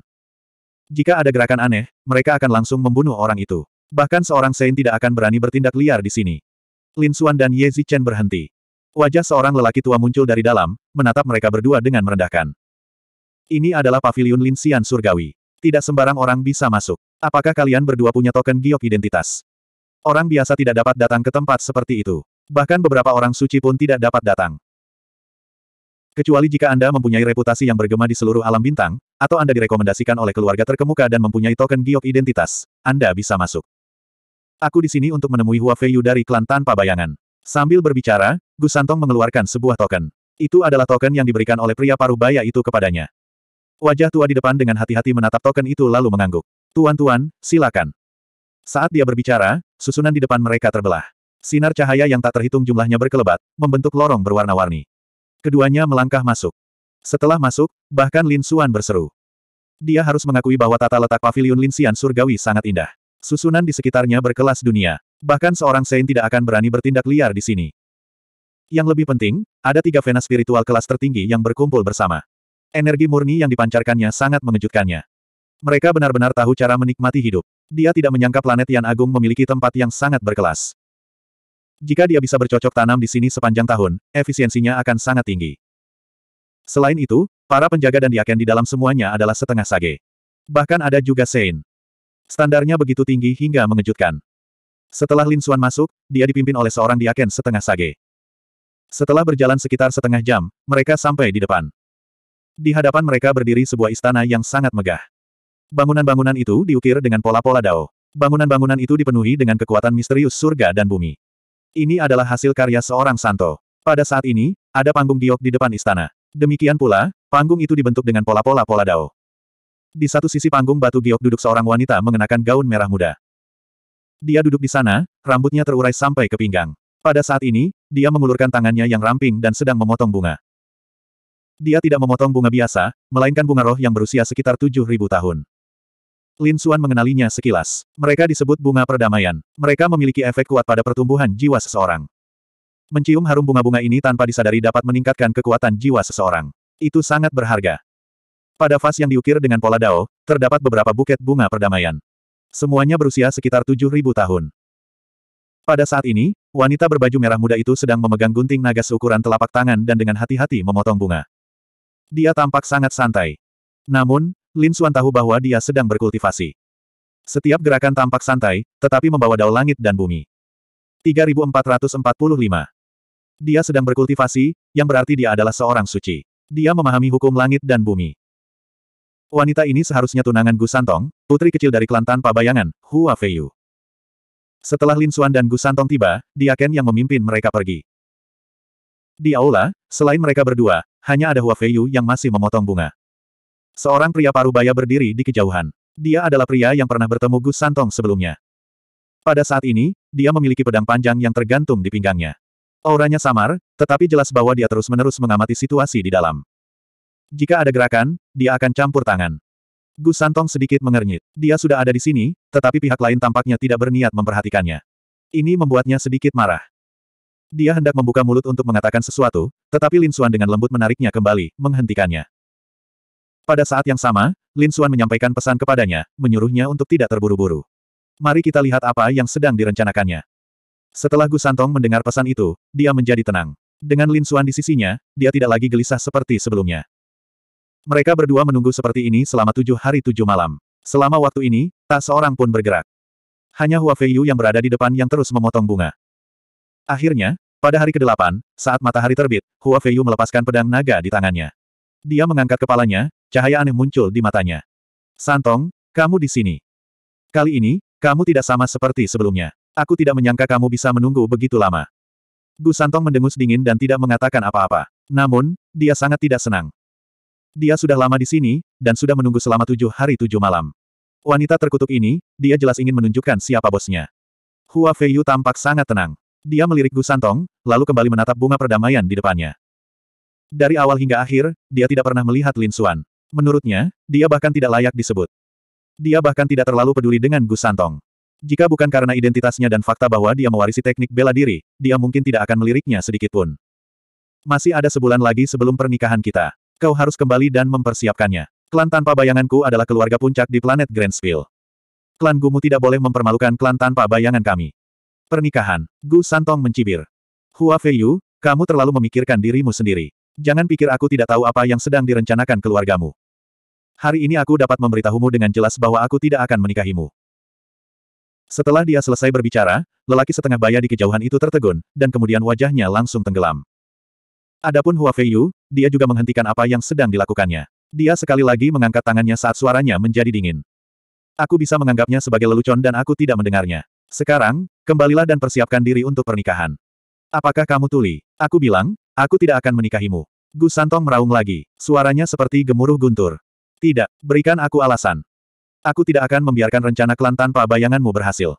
Jika ada gerakan aneh, mereka akan langsung membunuh orang itu. Bahkan seorang Saint tidak akan berani bertindak liar di sini. Lin Xuan dan Ye Zichen berhenti. Wajah seorang lelaki tua muncul dari dalam, menatap mereka berdua dengan merendahkan. Ini adalah pavilion Lin Xian surgawi. Tidak sembarang orang bisa masuk. Apakah kalian berdua punya token giok identitas? Orang biasa tidak dapat datang ke tempat seperti itu. Bahkan beberapa orang suci pun tidak dapat datang. Kecuali jika Anda mempunyai reputasi yang bergema di seluruh alam bintang, atau Anda direkomendasikan oleh keluarga terkemuka dan mempunyai token giok identitas, Anda bisa masuk. Aku di sini untuk menemui Hua Feiyu dari klan tanpa bayangan. Sambil berbicara, Gu Santong mengeluarkan sebuah token. Itu adalah token yang diberikan oleh pria paruh baya itu kepadanya. Wajah tua di depan dengan hati-hati menatap token itu lalu mengangguk. Tuan-tuan, silakan. Saat dia berbicara, susunan di depan mereka terbelah. Sinar cahaya yang tak terhitung jumlahnya berkelebat, membentuk lorong berwarna-warni. Keduanya melangkah masuk. Setelah masuk, bahkan Lin Xuan berseru. Dia harus mengakui bahwa tata letak pavilion Lin Xian surgawi sangat indah. Susunan di sekitarnya berkelas dunia. Bahkan seorang Sein tidak akan berani bertindak liar di sini. Yang lebih penting, ada tiga vena spiritual kelas tertinggi yang berkumpul bersama. Energi murni yang dipancarkannya sangat mengejutkannya. Mereka benar-benar tahu cara menikmati hidup. Dia tidak menyangka planet Yan Agung memiliki tempat yang sangat berkelas. Jika dia bisa bercocok tanam di sini sepanjang tahun, efisiensinya akan sangat tinggi. Selain itu, para penjaga dan diaken di dalam semuanya adalah setengah sage. Bahkan ada juga Sein. Standarnya begitu tinggi hingga mengejutkan. Setelah Lin Xuan masuk, dia dipimpin oleh seorang diaken setengah sage. Setelah berjalan sekitar setengah jam, mereka sampai di depan. Di hadapan mereka berdiri sebuah istana yang sangat megah. Bangunan-bangunan itu diukir dengan pola-pola dao. Bangunan-bangunan itu dipenuhi dengan kekuatan misterius surga dan bumi. Ini adalah hasil karya seorang santo. Pada saat ini, ada panggung giok di depan istana. Demikian pula, panggung itu dibentuk dengan pola-pola pola dao. Di satu sisi panggung batu giok duduk seorang wanita mengenakan gaun merah muda. Dia duduk di sana, rambutnya terurai sampai ke pinggang. Pada saat ini, dia mengulurkan tangannya yang ramping dan sedang memotong bunga. Dia tidak memotong bunga biasa, melainkan bunga roh yang berusia sekitar 7.000 tahun. Lin Suan mengenalinya sekilas. Mereka disebut bunga perdamaian. Mereka memiliki efek kuat pada pertumbuhan jiwa seseorang. Mencium harum bunga-bunga ini tanpa disadari dapat meningkatkan kekuatan jiwa seseorang. Itu sangat berharga. Pada vas yang diukir dengan pola dao, terdapat beberapa buket bunga perdamaian. Semuanya berusia sekitar 7.000 tahun. Pada saat ini, wanita berbaju merah muda itu sedang memegang gunting naga seukuran telapak tangan dan dengan hati-hati memotong bunga. Dia tampak sangat santai. Namun, Lin Xuan tahu bahwa dia sedang berkultivasi. Setiap gerakan tampak santai, tetapi membawa dao langit dan bumi. 3445. Dia sedang berkultivasi, yang berarti dia adalah seorang suci. Dia memahami hukum langit dan bumi. Wanita ini seharusnya tunangan Gu Santong, putri kecil dari klan tanpa bayangan, Hua Feiyu. Setelah Lin Xuan dan Gu Santong tiba, dia Ken yang memimpin mereka pergi. Di aula, selain mereka berdua, hanya ada Hua Feiyu yang masih memotong bunga. Seorang pria parubaya berdiri di kejauhan. Dia adalah pria yang pernah bertemu Gus Santong sebelumnya. Pada saat ini, dia memiliki pedang panjang yang tergantung di pinggangnya. Auranya samar, tetapi jelas bahwa dia terus-menerus mengamati situasi di dalam. Jika ada gerakan, dia akan campur tangan. Gus Santong sedikit mengernyit. Dia sudah ada di sini, tetapi pihak lain tampaknya tidak berniat memperhatikannya. Ini membuatnya sedikit marah. Dia hendak membuka mulut untuk mengatakan sesuatu, tetapi Lin Xuan dengan lembut menariknya kembali, menghentikannya. Pada saat yang sama, Lin Xuan menyampaikan pesan kepadanya, menyuruhnya untuk tidak terburu-buru. Mari kita lihat apa yang sedang direncanakannya. Setelah Gu Santong mendengar pesan itu, dia menjadi tenang. Dengan Lin Xuan di sisinya, dia tidak lagi gelisah seperti sebelumnya. Mereka berdua menunggu seperti ini selama tujuh hari tujuh malam. Selama waktu ini, tak seorang pun bergerak. Hanya Hua Feiyu yang berada di depan yang terus memotong bunga. Akhirnya, pada hari ke-8, saat matahari terbit, Hua Feiyu melepaskan pedang naga di tangannya. Dia mengangkat kepalanya, cahaya aneh muncul di matanya. Santong, kamu di sini. Kali ini, kamu tidak sama seperti sebelumnya. Aku tidak menyangka kamu bisa menunggu begitu lama. Gu Santong mendengus dingin dan tidak mengatakan apa-apa. Namun, dia sangat tidak senang. Dia sudah lama di sini, dan sudah menunggu selama tujuh hari tujuh malam. Wanita terkutuk ini, dia jelas ingin menunjukkan siapa bosnya. Hua Feiyu tampak sangat tenang. Dia melirik Gu Santong, lalu kembali menatap bunga perdamaian di depannya. Dari awal hingga akhir, dia tidak pernah melihat Lin Xuan. Menurutnya, dia bahkan tidak layak disebut. Dia bahkan tidak terlalu peduli dengan Gu Santong. Jika bukan karena identitasnya dan fakta bahwa dia mewarisi teknik bela diri, dia mungkin tidak akan meliriknya sedikitpun. Masih ada sebulan lagi sebelum pernikahan kita. Kau harus kembali dan mempersiapkannya. Klan tanpa bayanganku adalah keluarga puncak di planet Grandspiel. Klan Gumu tidak boleh mempermalukan klan tanpa bayangan kami. Pernikahan, Gu Santong mencibir. Hua Feiyu, kamu terlalu memikirkan dirimu sendiri. Jangan pikir aku tidak tahu apa yang sedang direncanakan keluargamu. Hari ini aku dapat memberitahumu dengan jelas bahwa aku tidak akan menikahimu. Setelah dia selesai berbicara, lelaki setengah baya di kejauhan itu tertegun, dan kemudian wajahnya langsung tenggelam. Adapun Hua Feiyu, dia juga menghentikan apa yang sedang dilakukannya. Dia sekali lagi mengangkat tangannya saat suaranya menjadi dingin. Aku bisa menganggapnya sebagai lelucon dan aku tidak mendengarnya. Sekarang, kembalilah dan persiapkan diri untuk pernikahan. Apakah kamu tuli? Aku bilang, Aku tidak akan menikahimu. Gu Santong meraung lagi. Suaranya seperti gemuruh guntur. Tidak, berikan aku alasan. Aku tidak akan membiarkan rencana klan tanpa bayanganmu berhasil.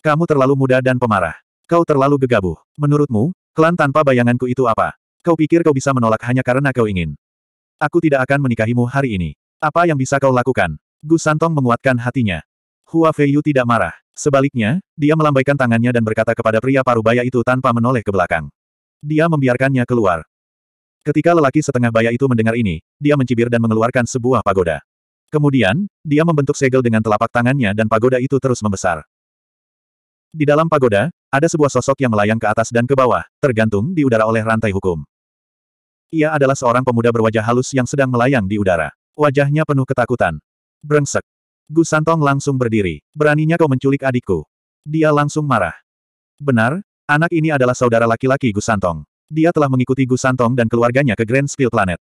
Kamu terlalu muda dan pemarah. Kau terlalu gegabah. Menurutmu, klan tanpa bayanganku itu apa? Kau pikir kau bisa menolak hanya karena kau ingin? Aku tidak akan menikahimu hari ini. Apa yang bisa kau lakukan? Gu Santong menguatkan hatinya. Hua Feiyu tidak marah. Sebaliknya, dia melambaikan tangannya dan berkata kepada pria parubaya itu tanpa menoleh ke belakang. Dia membiarkannya keluar. Ketika lelaki setengah baya itu mendengar ini, dia mencibir dan mengeluarkan sebuah pagoda. Kemudian, dia membentuk segel dengan telapak tangannya dan pagoda itu terus membesar. Di dalam pagoda, ada sebuah sosok yang melayang ke atas dan ke bawah, tergantung di udara oleh rantai hukum. Ia adalah seorang pemuda berwajah halus yang sedang melayang di udara. Wajahnya penuh ketakutan. Brengsek. Gu Santong langsung berdiri. Beraninya kau menculik adikku. Dia langsung marah. Benar, Anak ini adalah saudara laki-laki Gus Santong. Dia telah mengikuti Gus Santong dan keluarganya ke Grand Spill Planet.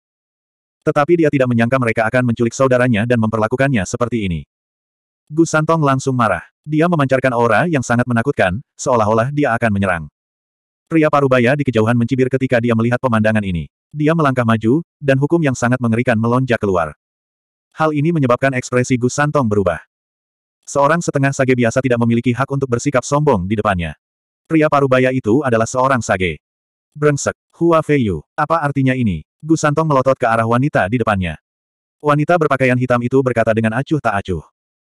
Tetapi dia tidak menyangka mereka akan menculik saudaranya dan memperlakukannya seperti ini. Gus Santong langsung marah. Dia memancarkan aura yang sangat menakutkan, seolah-olah dia akan menyerang. Pria parubaya di kejauhan mencibir ketika dia melihat pemandangan ini. Dia melangkah maju, dan hukum yang sangat mengerikan melonjak keluar. Hal ini menyebabkan ekspresi Gus Santong berubah. Seorang setengah sage biasa tidak memiliki hak untuk bersikap sombong di depannya. Pria parubaya itu adalah seorang sage. Brengsek, Hua Feiyu, apa artinya ini? Gu Santong melotot ke arah wanita di depannya. Wanita berpakaian hitam itu berkata dengan acuh tak acuh.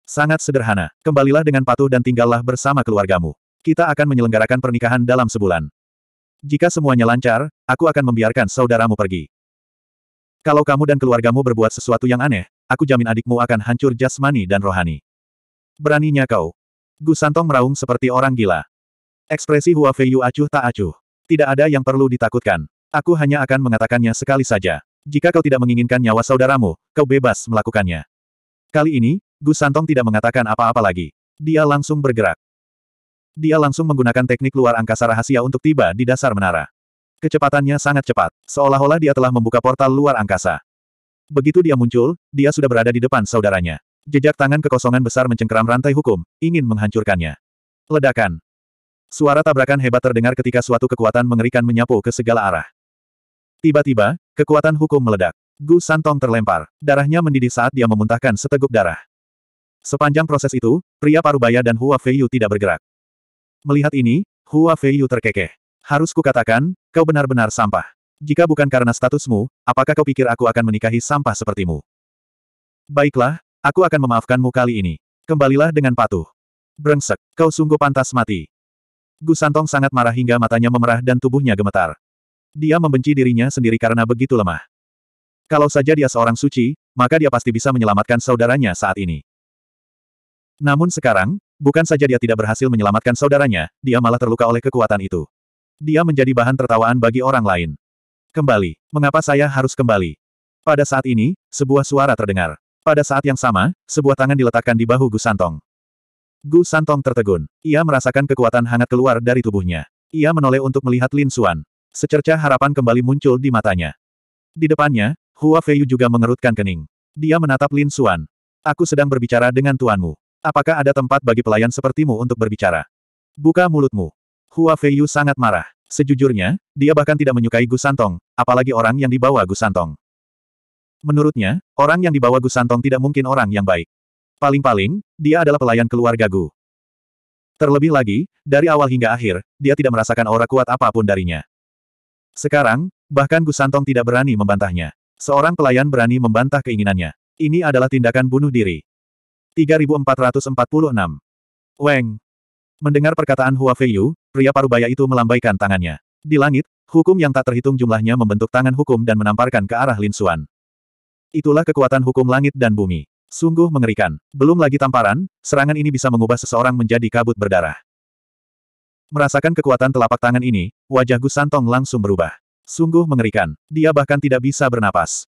Sangat sederhana, kembalilah dengan patuh dan tinggallah bersama keluargamu. Kita akan menyelenggarakan pernikahan dalam sebulan. Jika semuanya lancar, aku akan membiarkan saudaramu pergi. Kalau kamu dan keluargamu berbuat sesuatu yang aneh, aku jamin adikmu akan hancur jasmani dan rohani. Beraninya kau. Gu Santong meraung seperti orang gila. Ekspresi Hua Feiyu acuh tak acuh. Tidak ada yang perlu ditakutkan. Aku hanya akan mengatakannya sekali saja. Jika kau tidak menginginkan nyawa saudaramu, kau bebas melakukannya. Kali ini, Gus Santong tidak mengatakan apa-apa lagi. Dia langsung bergerak. Dia langsung menggunakan teknik luar angkasa rahasia untuk tiba di dasar menara. Kecepatannya sangat cepat, seolah-olah dia telah membuka portal luar angkasa. Begitu dia muncul, dia sudah berada di depan saudaranya. Jejak tangan kekosongan besar mencengkeram rantai hukum, ingin menghancurkannya. Ledakan. Suara tabrakan hebat terdengar ketika suatu kekuatan mengerikan menyapu ke segala arah. Tiba-tiba, kekuatan hukum meledak. Gu Santong terlempar. Darahnya mendidih saat dia memuntahkan seteguk darah. Sepanjang proses itu, pria parubaya dan Hua Feiyu tidak bergerak. Melihat ini, Hua Feiyu terkekeh. Harus kukatakan, kau benar-benar sampah. Jika bukan karena statusmu, apakah kau pikir aku akan menikahi sampah sepertimu? Baiklah, aku akan memaafkanmu kali ini. Kembalilah dengan patuh. Brengsek, kau sungguh pantas mati. Gu Santong sangat marah hingga matanya memerah dan tubuhnya gemetar. Dia membenci dirinya sendiri karena begitu lemah. Kalau saja dia seorang suci, maka dia pasti bisa menyelamatkan saudaranya saat ini. Namun sekarang, bukan saja dia tidak berhasil menyelamatkan saudaranya, dia malah terluka oleh kekuatan itu. Dia menjadi bahan tertawaan bagi orang lain. Kembali, mengapa saya harus kembali? Pada saat ini, sebuah suara terdengar. Pada saat yang sama, sebuah tangan diletakkan di bahu Gusantong. Gu Santong tertegun. Ia merasakan kekuatan hangat keluar dari tubuhnya. Ia menoleh untuk melihat Lin Xuan. Secerca harapan kembali muncul di matanya. Di depannya, Hua Feiyu juga mengerutkan kening. Dia menatap Lin Xuan. Aku sedang berbicara dengan tuanmu. Apakah ada tempat bagi pelayan sepertimu untuk berbicara? Buka mulutmu. Hua Feiyu sangat marah. Sejujurnya, dia bahkan tidak menyukai Gu Santong, apalagi orang yang dibawa Gu Santong. Menurutnya, orang yang dibawa Gu Santong tidak mungkin orang yang baik. Paling-paling, dia adalah pelayan keluarga Gu. Terlebih lagi, dari awal hingga akhir, dia tidak merasakan aura kuat apapun darinya. Sekarang, bahkan Gu Santong tidak berani membantahnya. Seorang pelayan berani membantah keinginannya. Ini adalah tindakan bunuh diri. 3446. Weng. Mendengar perkataan Hua Feiyu, pria parubaya itu melambaikan tangannya. Di langit, hukum yang tak terhitung jumlahnya membentuk tangan hukum dan menamparkan ke arah Lin Xuan. Itulah kekuatan hukum langit dan bumi. Sungguh mengerikan. Belum lagi tamparan, serangan ini bisa mengubah seseorang menjadi kabut berdarah. Merasakan kekuatan telapak tangan ini, wajah Gus Santong langsung berubah. Sungguh mengerikan. Dia bahkan tidak bisa bernapas.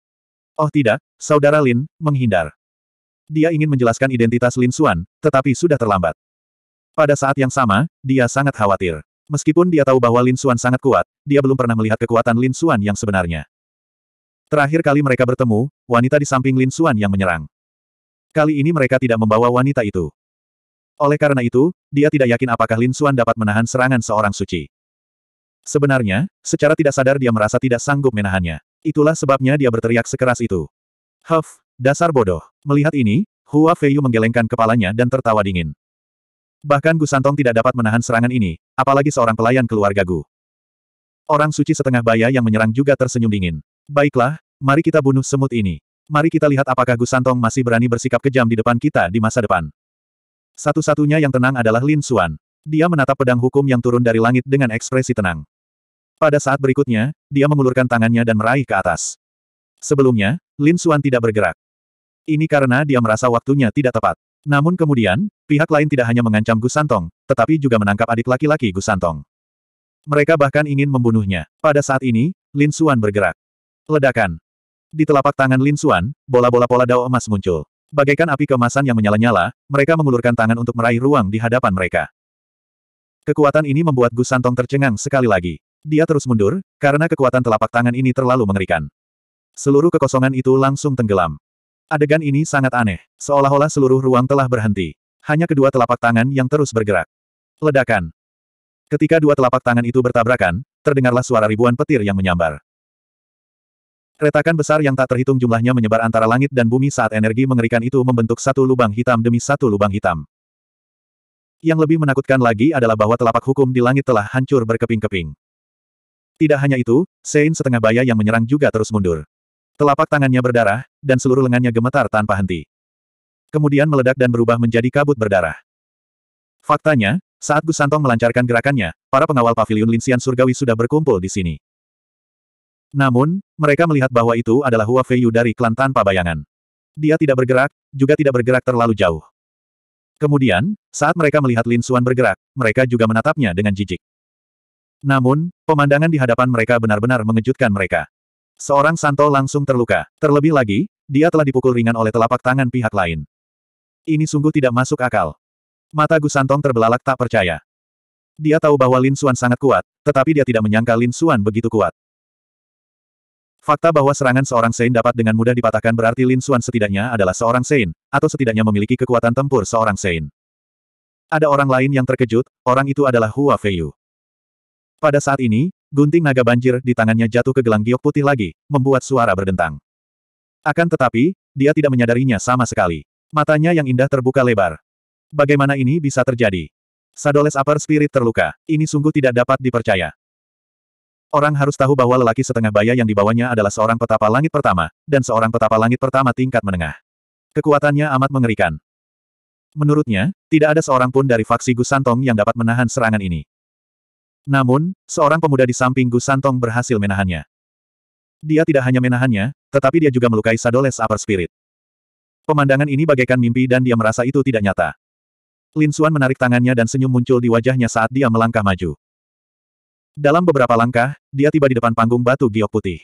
Oh tidak, Saudara Lin, menghindar. Dia ingin menjelaskan identitas Lin Xuan, tetapi sudah terlambat. Pada saat yang sama, dia sangat khawatir. Meskipun dia tahu bahwa Lin Xuan sangat kuat, dia belum pernah melihat kekuatan Lin Xuan yang sebenarnya. Terakhir kali mereka bertemu, wanita di samping Lin Xuan yang menyerang. Kali ini mereka tidak membawa wanita itu. Oleh karena itu, dia tidak yakin apakah Lin Xuan dapat menahan serangan seorang suci. Sebenarnya, secara tidak sadar dia merasa tidak sanggup menahannya. Itulah sebabnya dia berteriak sekeras itu. Huff, dasar bodoh. Melihat ini, Hua Feiyu menggelengkan kepalanya dan tertawa dingin. Bahkan Gu Santong tidak dapat menahan serangan ini, apalagi seorang pelayan keluarga Gu. Orang suci setengah baya yang menyerang juga tersenyum dingin. Baiklah, mari kita bunuh semut ini. Mari kita lihat apakah Gus Santong masih berani bersikap kejam di depan kita di masa depan. Satu-satunya yang tenang adalah Lin Xuan. Dia menatap pedang hukum yang turun dari langit dengan ekspresi tenang. Pada saat berikutnya, dia mengulurkan tangannya dan meraih ke atas. Sebelumnya, Lin Xuan tidak bergerak. Ini karena dia merasa waktunya tidak tepat. Namun kemudian, pihak lain tidak hanya mengancam Gus Santong, tetapi juga menangkap adik laki-laki Gus Santong. Mereka bahkan ingin membunuhnya. Pada saat ini, Lin Xuan bergerak. Ledakan. Di telapak tangan Lin Xuan, bola-bola pola dao emas muncul. Bagaikan api kemasan yang menyala-nyala, mereka mengulurkan tangan untuk meraih ruang di hadapan mereka. Kekuatan ini membuat Gus Santong tercengang sekali lagi. Dia terus mundur, karena kekuatan telapak tangan ini terlalu mengerikan. Seluruh kekosongan itu langsung tenggelam. Adegan ini sangat aneh, seolah-olah seluruh ruang telah berhenti. Hanya kedua telapak tangan yang terus bergerak. Ledakan. Ketika dua telapak tangan itu bertabrakan, terdengarlah suara ribuan petir yang menyambar. Retakan besar yang tak terhitung jumlahnya menyebar antara langit dan bumi saat energi mengerikan itu membentuk satu lubang hitam demi satu lubang hitam. Yang lebih menakutkan lagi adalah bahwa telapak hukum di langit telah hancur berkeping-keping. Tidak hanya itu, Sein setengah baya yang menyerang juga terus mundur. Telapak tangannya berdarah, dan seluruh lengannya gemetar tanpa henti. Kemudian meledak dan berubah menjadi kabut berdarah. Faktanya, saat Gusantong melancarkan gerakannya, para pengawal pavilion Linsian Surgawi sudah berkumpul di sini. Namun, mereka melihat bahwa itu adalah Hua Feiyu dari klan tanpa bayangan. Dia tidak bergerak, juga tidak bergerak terlalu jauh. Kemudian, saat mereka melihat Lin Suan bergerak, mereka juga menatapnya dengan jijik. Namun, pemandangan di hadapan mereka benar-benar mengejutkan mereka. Seorang Santo langsung terluka. Terlebih lagi, dia telah dipukul ringan oleh telapak tangan pihak lain. Ini sungguh tidak masuk akal. Mata Gu Santong terbelalak tak percaya. Dia tahu bahwa Lin Suan sangat kuat, tetapi dia tidak menyangka Lin Suan begitu kuat. Fakta bahwa serangan seorang Sein dapat dengan mudah dipatahkan berarti Lin Xuan setidaknya adalah seorang Sein, atau setidaknya memiliki kekuatan tempur seorang Sein. Ada orang lain yang terkejut, orang itu adalah Hua Feiyu. Pada saat ini, gunting naga banjir di tangannya jatuh ke gelang giok putih lagi, membuat suara berdentang. Akan tetapi, dia tidak menyadarinya sama sekali. Matanya yang indah terbuka lebar. Bagaimana ini bisa terjadi? Sadoles Upper Spirit terluka. Ini sungguh tidak dapat dipercaya. Orang harus tahu bahwa lelaki setengah baya yang dibawanya adalah seorang petapa langit pertama, dan seorang petapa langit pertama tingkat menengah. Kekuatannya amat mengerikan. Menurutnya, tidak ada seorang pun dari faksi Gusantong yang dapat menahan serangan ini. Namun, seorang pemuda di samping Gusantong berhasil menahannya. Dia tidak hanya menahannya, tetapi dia juga melukai Sadoles Upper Spirit. Pemandangan ini bagaikan mimpi dan dia merasa itu tidak nyata. Lin Xuan menarik tangannya dan senyum muncul di wajahnya saat dia melangkah maju. Dalam beberapa langkah, dia tiba di depan panggung batu giok putih.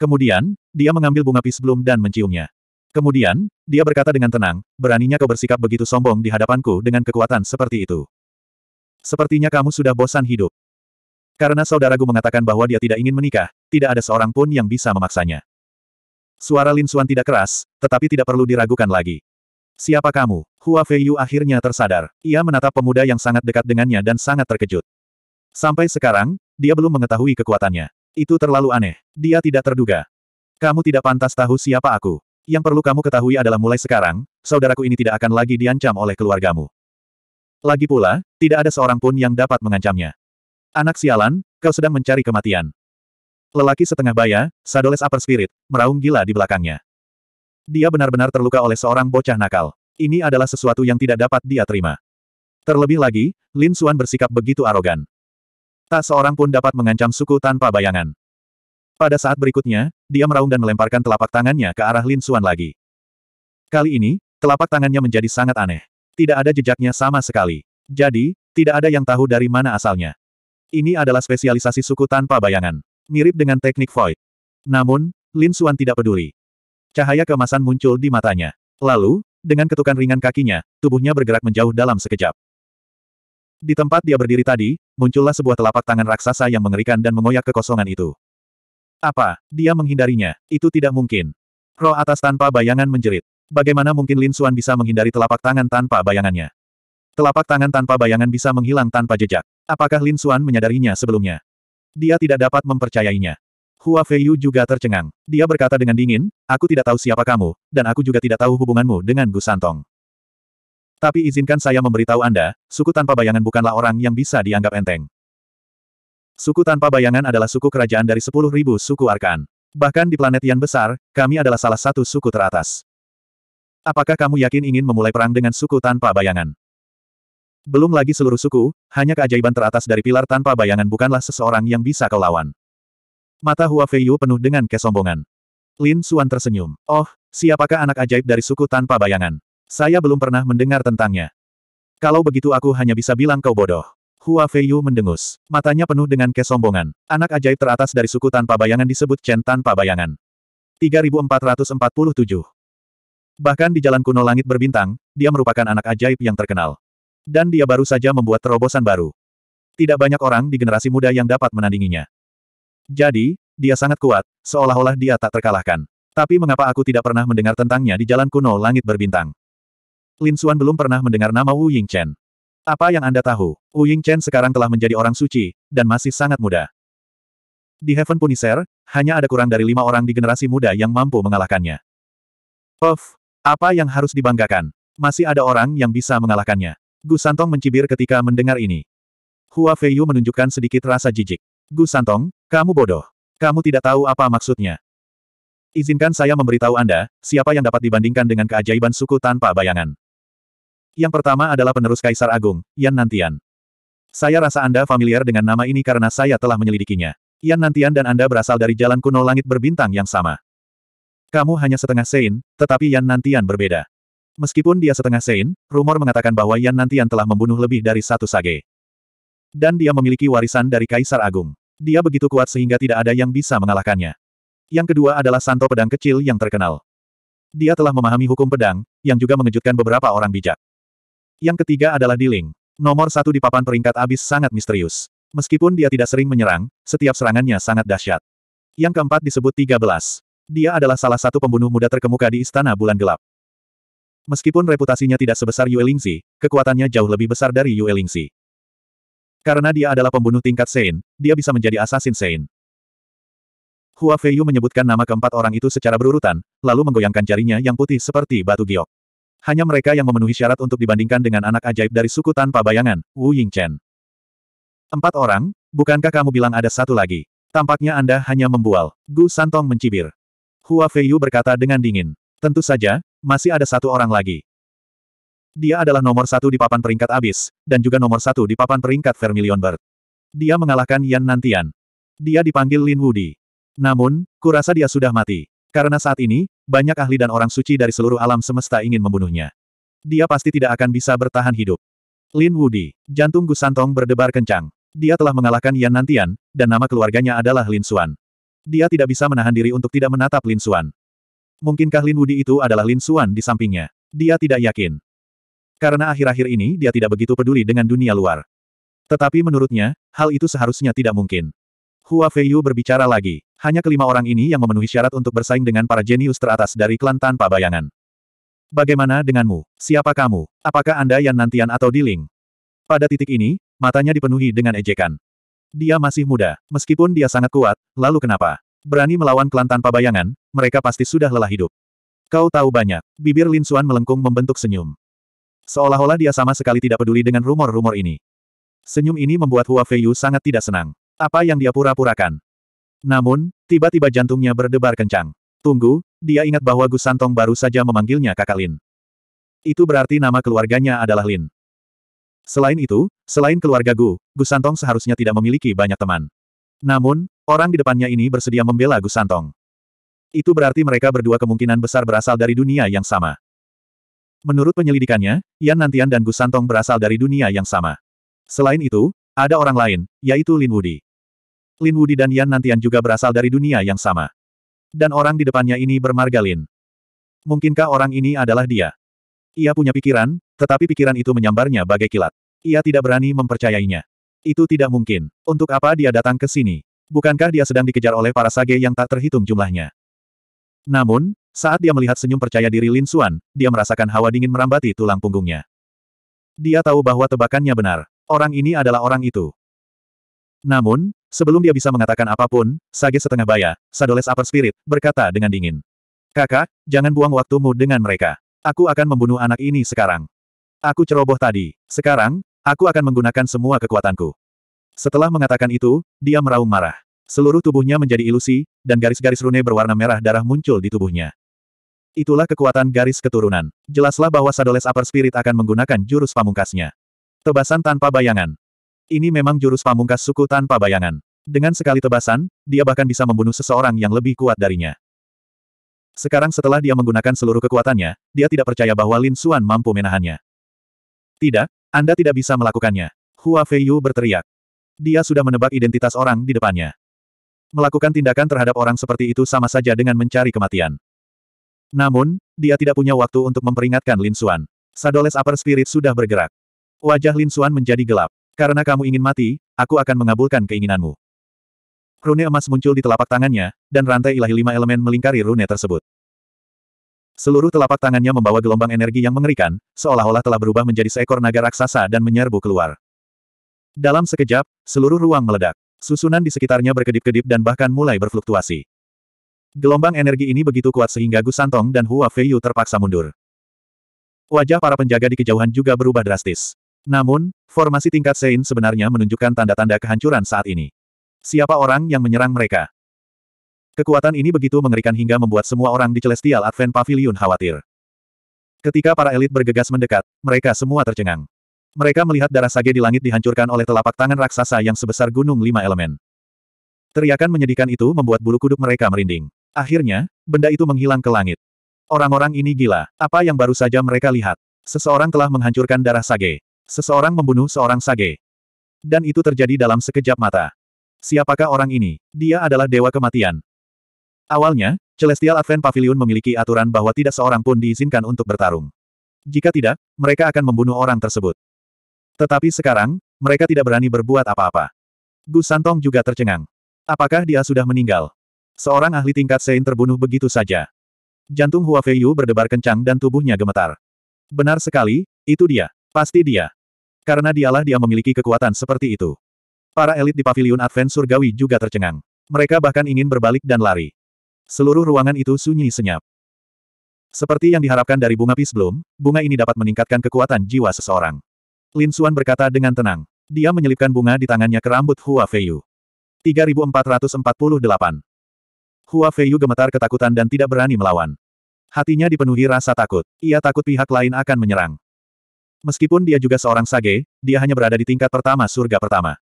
Kemudian, dia mengambil bunga pis belum dan menciumnya. Kemudian, dia berkata dengan tenang, beraninya kau bersikap begitu sombong di hadapanku dengan kekuatan seperti itu. Sepertinya kamu sudah bosan hidup. Karena saudaraku mengatakan bahwa dia tidak ingin menikah, tidak ada seorang pun yang bisa memaksanya. Suara Lin Xuan tidak keras, tetapi tidak perlu diragukan lagi. Siapa kamu? Hua Feiyu akhirnya tersadar. Ia menatap pemuda yang sangat dekat dengannya dan sangat terkejut. Sampai sekarang, dia belum mengetahui kekuatannya. Itu terlalu aneh. Dia tidak terduga. Kamu tidak pantas tahu siapa aku. Yang perlu kamu ketahui adalah mulai sekarang, saudaraku ini tidak akan lagi diancam oleh keluargamu. Lagi pula, tidak ada seorang pun yang dapat mengancamnya. Anak sialan, kau sedang mencari kematian. Lelaki setengah baya, Sadoles Upper Spirit, meraung gila di belakangnya. Dia benar-benar terluka oleh seorang bocah nakal. Ini adalah sesuatu yang tidak dapat dia terima. Terlebih lagi, Lin Suan bersikap begitu arogan. Tak seorang pun dapat mengancam suku tanpa bayangan. Pada saat berikutnya, dia meraung dan melemparkan telapak tangannya ke arah Lin Xuan lagi. Kali ini, telapak tangannya menjadi sangat aneh. Tidak ada jejaknya sama sekali. Jadi, tidak ada yang tahu dari mana asalnya. Ini adalah spesialisasi suku tanpa bayangan. Mirip dengan teknik void. Namun, Lin Xuan tidak peduli. Cahaya kemasan muncul di matanya. Lalu, dengan ketukan ringan kakinya, tubuhnya bergerak menjauh dalam sekejap. Di tempat dia berdiri tadi, muncullah sebuah telapak tangan raksasa yang mengerikan dan mengoyak kekosongan itu. Apa? Dia menghindarinya. Itu tidak mungkin. Roh atas tanpa bayangan menjerit. Bagaimana mungkin Lin Suan bisa menghindari telapak tangan tanpa bayangannya? Telapak tangan tanpa bayangan bisa menghilang tanpa jejak. Apakah Lin Suan menyadarinya sebelumnya? Dia tidak dapat mempercayainya. Hua Feiyu juga tercengang. Dia berkata dengan dingin, aku tidak tahu siapa kamu, dan aku juga tidak tahu hubunganmu dengan Gu Santong. Tapi izinkan saya memberitahu Anda, suku tanpa bayangan bukanlah orang yang bisa dianggap enteng. Suku tanpa bayangan adalah suku kerajaan dari 10.000 suku Arkan. Bahkan di planet yang besar, kami adalah salah satu suku teratas. Apakah kamu yakin ingin memulai perang dengan suku tanpa bayangan? Belum lagi seluruh suku, hanya keajaiban teratas dari pilar tanpa bayangan bukanlah seseorang yang bisa kau lawan. Mata Hua Feiyu penuh dengan kesombongan. Lin Suan tersenyum. Oh, siapakah anak ajaib dari suku tanpa bayangan? Saya belum pernah mendengar tentangnya. Kalau begitu aku hanya bisa bilang kau bodoh. Hua Feiyu mendengus. Matanya penuh dengan kesombongan. Anak ajaib teratas dari suku tanpa bayangan disebut Chen tanpa bayangan. 3447 Bahkan di jalan kuno langit berbintang, dia merupakan anak ajaib yang terkenal. Dan dia baru saja membuat terobosan baru. Tidak banyak orang di generasi muda yang dapat menandinginya. Jadi, dia sangat kuat, seolah-olah dia tak terkalahkan. Tapi mengapa aku tidak pernah mendengar tentangnya di jalan kuno langit berbintang? Lin Xuan belum pernah mendengar nama Wu Ying Chen. Apa yang Anda tahu? Wu Ying Chen sekarang telah menjadi orang suci, dan masih sangat muda. Di Heaven Punisher, hanya ada kurang dari lima orang di generasi muda yang mampu mengalahkannya. Puff, apa yang harus dibanggakan? Masih ada orang yang bisa mengalahkannya. Gu Santong mencibir ketika mendengar ini. Hua Feiyu menunjukkan sedikit rasa jijik. Gu Santong, kamu bodoh. Kamu tidak tahu apa maksudnya. Izinkan saya memberitahu Anda, siapa yang dapat dibandingkan dengan keajaiban suku tanpa bayangan. Yang pertama adalah penerus Kaisar Agung, Yan Nantian. Saya rasa Anda familiar dengan nama ini karena saya telah menyelidikinya. Yan Nantian dan Anda berasal dari jalan kuno langit berbintang yang sama. Kamu hanya setengah Sein, tetapi Yan Nantian berbeda. Meskipun dia setengah Sein, rumor mengatakan bahwa Yan Nantian telah membunuh lebih dari satu Sage. Dan dia memiliki warisan dari Kaisar Agung. Dia begitu kuat sehingga tidak ada yang bisa mengalahkannya. Yang kedua adalah Santo Pedang Kecil yang terkenal. Dia telah memahami hukum pedang, yang juga mengejutkan beberapa orang bijak. Yang ketiga adalah Diling. Nomor satu di papan peringkat abis sangat misterius. Meskipun dia tidak sering menyerang, setiap serangannya sangat dahsyat. Yang keempat disebut 13. Dia adalah salah satu pembunuh muda terkemuka di Istana Bulan Gelap. Meskipun reputasinya tidak sebesar Yue Lingzi, kekuatannya jauh lebih besar dari Yue Lingzi. Karena dia adalah pembunuh tingkat Sein, dia bisa menjadi asasin Sein. Hua Feiyu menyebutkan nama keempat orang itu secara berurutan, lalu menggoyangkan jarinya yang putih seperti batu giok. Hanya mereka yang memenuhi syarat untuk dibandingkan dengan anak ajaib dari suku tanpa bayangan, Wu Yingchen. Empat orang, bukankah kamu bilang ada satu lagi? Tampaknya Anda hanya membual. Gu Santong mencibir. Hua Feiyu berkata dengan dingin. Tentu saja, masih ada satu orang lagi. Dia adalah nomor satu di papan peringkat abis, dan juga nomor satu di papan peringkat Vermilion Bird. Dia mengalahkan Yan Nantian. Dia dipanggil Lin Wudi. Namun, kurasa dia sudah mati. Karena saat ini, banyak ahli dan orang suci dari seluruh alam semesta ingin membunuhnya. Dia pasti tidak akan bisa bertahan hidup. Lin Wudi, jantung Gusantong berdebar kencang. Dia telah mengalahkan Yan Nantian, dan nama keluarganya adalah Lin Xuan. Dia tidak bisa menahan diri untuk tidak menatap Lin Xuan. Mungkinkah Lin Wudi itu adalah Lin Xuan di sampingnya? Dia tidak yakin. Karena akhir-akhir ini dia tidak begitu peduli dengan dunia luar. Tetapi menurutnya, hal itu seharusnya tidak mungkin. Hua Feiyu berbicara lagi. Hanya kelima orang ini yang memenuhi syarat untuk bersaing dengan para jenius teratas dari klan tanpa bayangan. Bagaimana denganmu? Siapa kamu? Apakah Anda yang Nantian atau Diling? Pada titik ini, matanya dipenuhi dengan ejekan. Dia masih muda, meskipun dia sangat kuat, lalu kenapa? Berani melawan klan tanpa bayangan, mereka pasti sudah lelah hidup. Kau tahu banyak, bibir Lin Xuan melengkung membentuk senyum. Seolah-olah dia sama sekali tidak peduli dengan rumor-rumor ini. Senyum ini membuat Hua Feiyu sangat tidak senang. Apa yang dia pura-purakan? Namun, tiba-tiba jantungnya berdebar kencang. Tunggu, dia ingat bahwa Gus Santong baru saja memanggilnya kakak Lin. Itu berarti nama keluarganya adalah Lin. Selain itu, selain keluarga Gu, Gus Santong seharusnya tidak memiliki banyak teman. Namun, orang di depannya ini bersedia membela Gus Santong. Itu berarti mereka berdua kemungkinan besar berasal dari dunia yang sama. Menurut penyelidikannya, Yan Nantian dan Gus Santong berasal dari dunia yang sama. Selain itu, ada orang lain, yaitu Lin Woody. Lin Wudi dan Yan Nantian juga berasal dari dunia yang sama. Dan orang di depannya ini bermarga Lin. Mungkinkah orang ini adalah dia? Ia punya pikiran, tetapi pikiran itu menyambarnya bagai kilat. Ia tidak berani mempercayainya. Itu tidak mungkin. Untuk apa dia datang ke sini? Bukankah dia sedang dikejar oleh para sage yang tak terhitung jumlahnya? Namun, saat dia melihat senyum percaya diri Lin Suan, dia merasakan hawa dingin merambati tulang punggungnya. Dia tahu bahwa tebakannya benar. Orang ini adalah orang itu. Namun, Sebelum dia bisa mengatakan apapun, Sage setengah baya, Sadoles Upper Spirit, berkata dengan dingin. Kakak, jangan buang waktumu dengan mereka. Aku akan membunuh anak ini sekarang. Aku ceroboh tadi. Sekarang, aku akan menggunakan semua kekuatanku. Setelah mengatakan itu, dia meraung marah. Seluruh tubuhnya menjadi ilusi, dan garis-garis rune berwarna merah darah muncul di tubuhnya. Itulah kekuatan garis keturunan. Jelaslah bahwa Sadoles Upper Spirit akan menggunakan jurus pamungkasnya. Tebasan tanpa bayangan. Ini memang jurus pamungkas suku tanpa bayangan. Dengan sekali tebasan, dia bahkan bisa membunuh seseorang yang lebih kuat darinya. Sekarang setelah dia menggunakan seluruh kekuatannya, dia tidak percaya bahwa Lin Xuan mampu menahannya. Tidak, Anda tidak bisa melakukannya. Hua Feiyu berteriak. Dia sudah menebak identitas orang di depannya. Melakukan tindakan terhadap orang seperti itu sama saja dengan mencari kematian. Namun, dia tidak punya waktu untuk memperingatkan Lin Xuan. Sadoles Upper Spirit sudah bergerak. Wajah Lin Xuan menjadi gelap. Karena kamu ingin mati, aku akan mengabulkan keinginanmu. Rune emas muncul di telapak tangannya, dan rantai ilahi lima elemen melingkari rune tersebut. Seluruh telapak tangannya membawa gelombang energi yang mengerikan, seolah-olah telah berubah menjadi seekor naga raksasa dan menyerbu keluar. Dalam sekejap, seluruh ruang meledak. Susunan di sekitarnya berkedip-kedip dan bahkan mulai berfluktuasi. Gelombang energi ini begitu kuat sehingga Gu Santong dan Hua Feiyu terpaksa mundur. Wajah para penjaga di kejauhan juga berubah drastis. Namun, formasi tingkat Sein sebenarnya menunjukkan tanda-tanda kehancuran saat ini. Siapa orang yang menyerang mereka? Kekuatan ini begitu mengerikan hingga membuat semua orang di Celestial Advent Pavilion khawatir. Ketika para elit bergegas mendekat, mereka semua tercengang. Mereka melihat darah sage di langit dihancurkan oleh telapak tangan raksasa yang sebesar gunung lima elemen. Teriakan menyedihkan itu membuat bulu kuduk mereka merinding. Akhirnya, benda itu menghilang ke langit. Orang-orang ini gila. Apa yang baru saja mereka lihat? Seseorang telah menghancurkan darah sage. Seseorang membunuh seorang sage. Dan itu terjadi dalam sekejap mata. Siapakah orang ini? Dia adalah dewa kematian. Awalnya, Celestial Advent Pavilion memiliki aturan bahwa tidak seorang pun diizinkan untuk bertarung. Jika tidak, mereka akan membunuh orang tersebut. Tetapi sekarang, mereka tidak berani berbuat apa-apa. Gus Santong juga tercengang. Apakah dia sudah meninggal? Seorang ahli tingkat Sein terbunuh begitu saja. Jantung Hua Feiyu berdebar kencang dan tubuhnya gemetar. Benar sekali, itu dia. Pasti dia. Karena dialah dia memiliki kekuatan seperti itu. Para elit di Paviliun Advent Surgawi juga tercengang. Mereka bahkan ingin berbalik dan lari. Seluruh ruangan itu sunyi senyap. Seperti yang diharapkan dari bunga pis belum, bunga ini dapat meningkatkan kekuatan jiwa seseorang. Lin Xuan berkata dengan tenang. Dia menyelipkan bunga di tangannya ke rambut Hua Feiyu. 3448 Hua Feiyu gemetar ketakutan dan tidak berani melawan. Hatinya dipenuhi rasa takut. Ia takut pihak lain akan menyerang. Meskipun dia juga seorang sage, dia hanya berada di tingkat pertama surga pertama.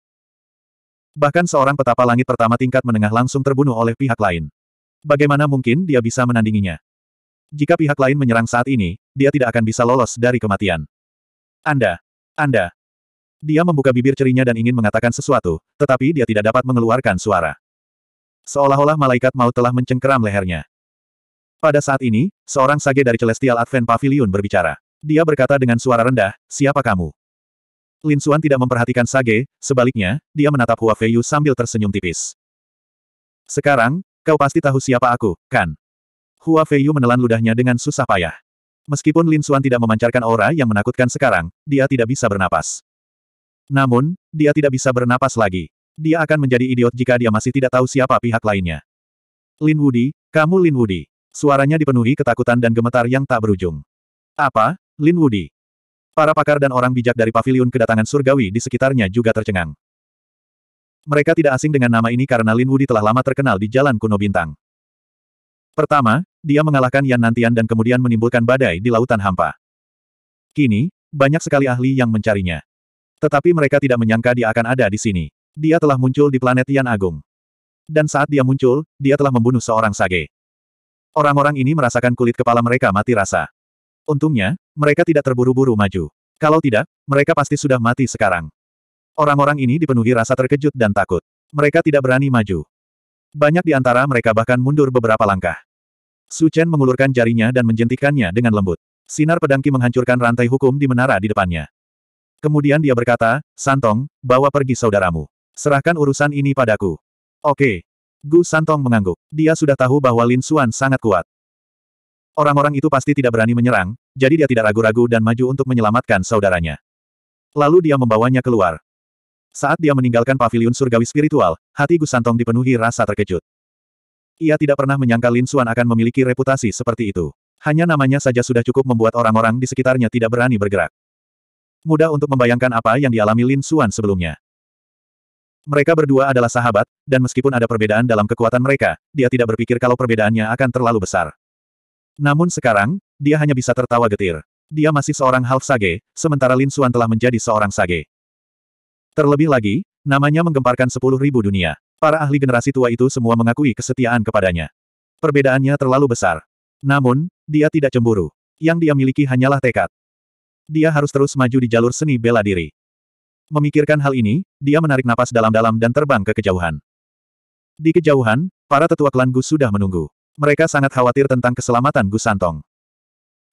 Bahkan seorang petapa langit pertama tingkat menengah langsung terbunuh oleh pihak lain. Bagaimana mungkin dia bisa menandinginya? Jika pihak lain menyerang saat ini, dia tidak akan bisa lolos dari kematian. Anda! Anda! Dia membuka bibir cerinya dan ingin mengatakan sesuatu, tetapi dia tidak dapat mengeluarkan suara. Seolah-olah malaikat maut telah mencengkeram lehernya. Pada saat ini, seorang sage dari Celestial Advent Pavilion berbicara. Dia berkata dengan suara rendah, siapa kamu? Lin Xuan tidak memperhatikan Sage, sebaliknya, dia menatap Hua Feiyu sambil tersenyum tipis. Sekarang, kau pasti tahu siapa aku, kan? Hua Feiyu menelan ludahnya dengan susah payah. Meskipun Lin Xuan tidak memancarkan aura yang menakutkan sekarang, dia tidak bisa bernapas. Namun, dia tidak bisa bernapas lagi. Dia akan menjadi idiot jika dia masih tidak tahu siapa pihak lainnya. Lin Wudi, kamu Lin Wudi. Suaranya dipenuhi ketakutan dan gemetar yang tak berujung. Apa? Lin Wudi. Para pakar dan orang bijak dari paviliun kedatangan surgawi di sekitarnya juga tercengang. Mereka tidak asing dengan nama ini karena Lin Wudi telah lama terkenal di jalan kuno bintang. Pertama, dia mengalahkan Yan Nantian dan kemudian menimbulkan badai di lautan hampa. Kini, banyak sekali ahli yang mencarinya. Tetapi mereka tidak menyangka dia akan ada di sini. Dia telah muncul di planet Yan Agung. Dan saat dia muncul, dia telah membunuh seorang sage. Orang-orang ini merasakan kulit kepala mereka mati rasa. Untungnya, mereka tidak terburu-buru maju. Kalau tidak, mereka pasti sudah mati sekarang. Orang-orang ini dipenuhi rasa terkejut dan takut. Mereka tidak berani maju. Banyak di antara mereka bahkan mundur beberapa langkah. Su Chen mengulurkan jarinya dan menjentikannya dengan lembut. Sinar pedangki menghancurkan rantai hukum di menara di depannya. Kemudian dia berkata, Santong, bawa pergi saudaramu. Serahkan urusan ini padaku. Oke. Gu Santong mengangguk. Dia sudah tahu bahwa Lin Suan sangat kuat. Orang-orang itu pasti tidak berani menyerang, jadi dia tidak ragu-ragu dan maju untuk menyelamatkan saudaranya. Lalu dia membawanya keluar. Saat dia meninggalkan paviliun surgawi spiritual, hati Gus Santong dipenuhi rasa terkejut. Ia tidak pernah menyangka Lin Xuan akan memiliki reputasi seperti itu. Hanya namanya saja sudah cukup membuat orang-orang di sekitarnya tidak berani bergerak. Mudah untuk membayangkan apa yang dialami Lin Xuan sebelumnya. Mereka berdua adalah sahabat, dan meskipun ada perbedaan dalam kekuatan mereka, dia tidak berpikir kalau perbedaannya akan terlalu besar. Namun sekarang, dia hanya bisa tertawa getir. Dia masih seorang half sage, sementara Lin Suan telah menjadi seorang sage. Terlebih lagi, namanya menggemparkan sepuluh ribu dunia. Para ahli generasi tua itu semua mengakui kesetiaan kepadanya. Perbedaannya terlalu besar. Namun, dia tidak cemburu. Yang dia miliki hanyalah tekad. Dia harus terus maju di jalur seni bela diri. Memikirkan hal ini, dia menarik napas dalam-dalam dan terbang ke kejauhan. Di kejauhan, para tetua klan Gu sudah menunggu. Mereka sangat khawatir tentang keselamatan Gus Santong.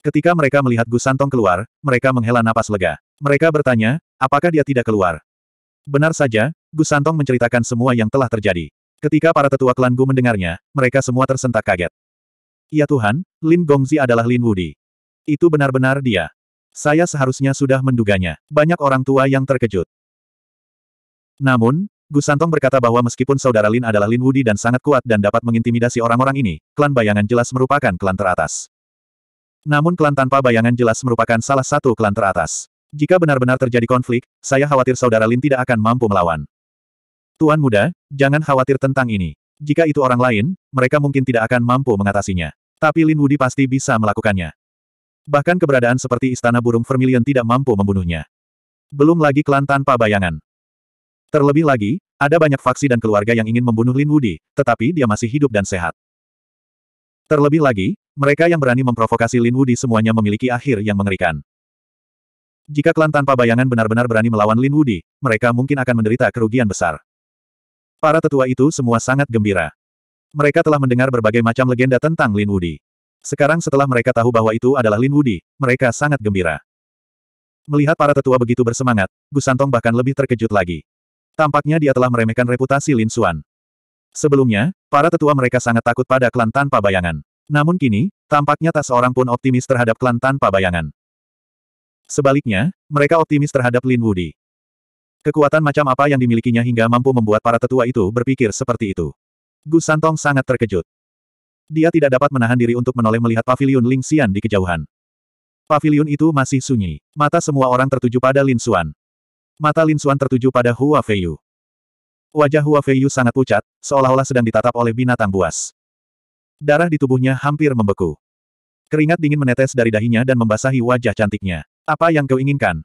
Ketika mereka melihat Gus Santong keluar, mereka menghela napas lega. Mereka bertanya, apakah dia tidak keluar? Benar saja, Gus Santong menceritakan semua yang telah terjadi. Ketika para tetua klan Gu mendengarnya, mereka semua tersentak kaget. Ya Tuhan, Lin Gongzi adalah Lin Wudi. Itu benar-benar dia. Saya seharusnya sudah menduganya. Banyak orang tua yang terkejut. Namun, Gu Santong berkata bahwa meskipun saudara Lin adalah Lin Wudi dan sangat kuat dan dapat mengintimidasi orang-orang ini, klan bayangan jelas merupakan klan teratas. Namun klan tanpa bayangan jelas merupakan salah satu klan teratas. Jika benar-benar terjadi konflik, saya khawatir saudara Lin tidak akan mampu melawan. Tuan muda, jangan khawatir tentang ini. Jika itu orang lain, mereka mungkin tidak akan mampu mengatasinya. Tapi Lin Wudi pasti bisa melakukannya. Bahkan keberadaan seperti Istana Burung Vermilion tidak mampu membunuhnya. Belum lagi klan tanpa bayangan. Terlebih lagi, ada banyak faksi dan keluarga yang ingin membunuh Lin Wudi, tetapi dia masih hidup dan sehat. Terlebih lagi, mereka yang berani memprovokasi Lin Wudi semuanya memiliki akhir yang mengerikan. Jika klan tanpa bayangan benar-benar berani melawan Lin Wudi, mereka mungkin akan menderita kerugian besar. Para tetua itu semua sangat gembira. Mereka telah mendengar berbagai macam legenda tentang Lin Wudi. Sekarang setelah mereka tahu bahwa itu adalah Lin Wudi, mereka sangat gembira. Melihat para tetua begitu bersemangat, Gusantong bahkan lebih terkejut lagi. Tampaknya dia telah meremehkan reputasi Lin Xuan. Sebelumnya, para tetua mereka sangat takut pada klan tanpa bayangan. Namun kini, tampaknya tak seorang pun optimis terhadap klan tanpa bayangan. Sebaliknya, mereka optimis terhadap Lin Wudi. Kekuatan macam apa yang dimilikinya hingga mampu membuat para tetua itu berpikir seperti itu. Gu Santong sangat terkejut. Dia tidak dapat menahan diri untuk menoleh melihat paviliun Ling Xian di kejauhan. Paviliun itu masih sunyi. Mata semua orang tertuju pada Lin Xuan. Mata Lin Xuan tertuju pada Hua Feiyu. Wajah Hua Feiyu sangat pucat, seolah-olah sedang ditatap oleh binatang buas. Darah di tubuhnya hampir membeku. Keringat dingin menetes dari dahinya dan membasahi wajah cantiknya. Apa yang kau inginkan?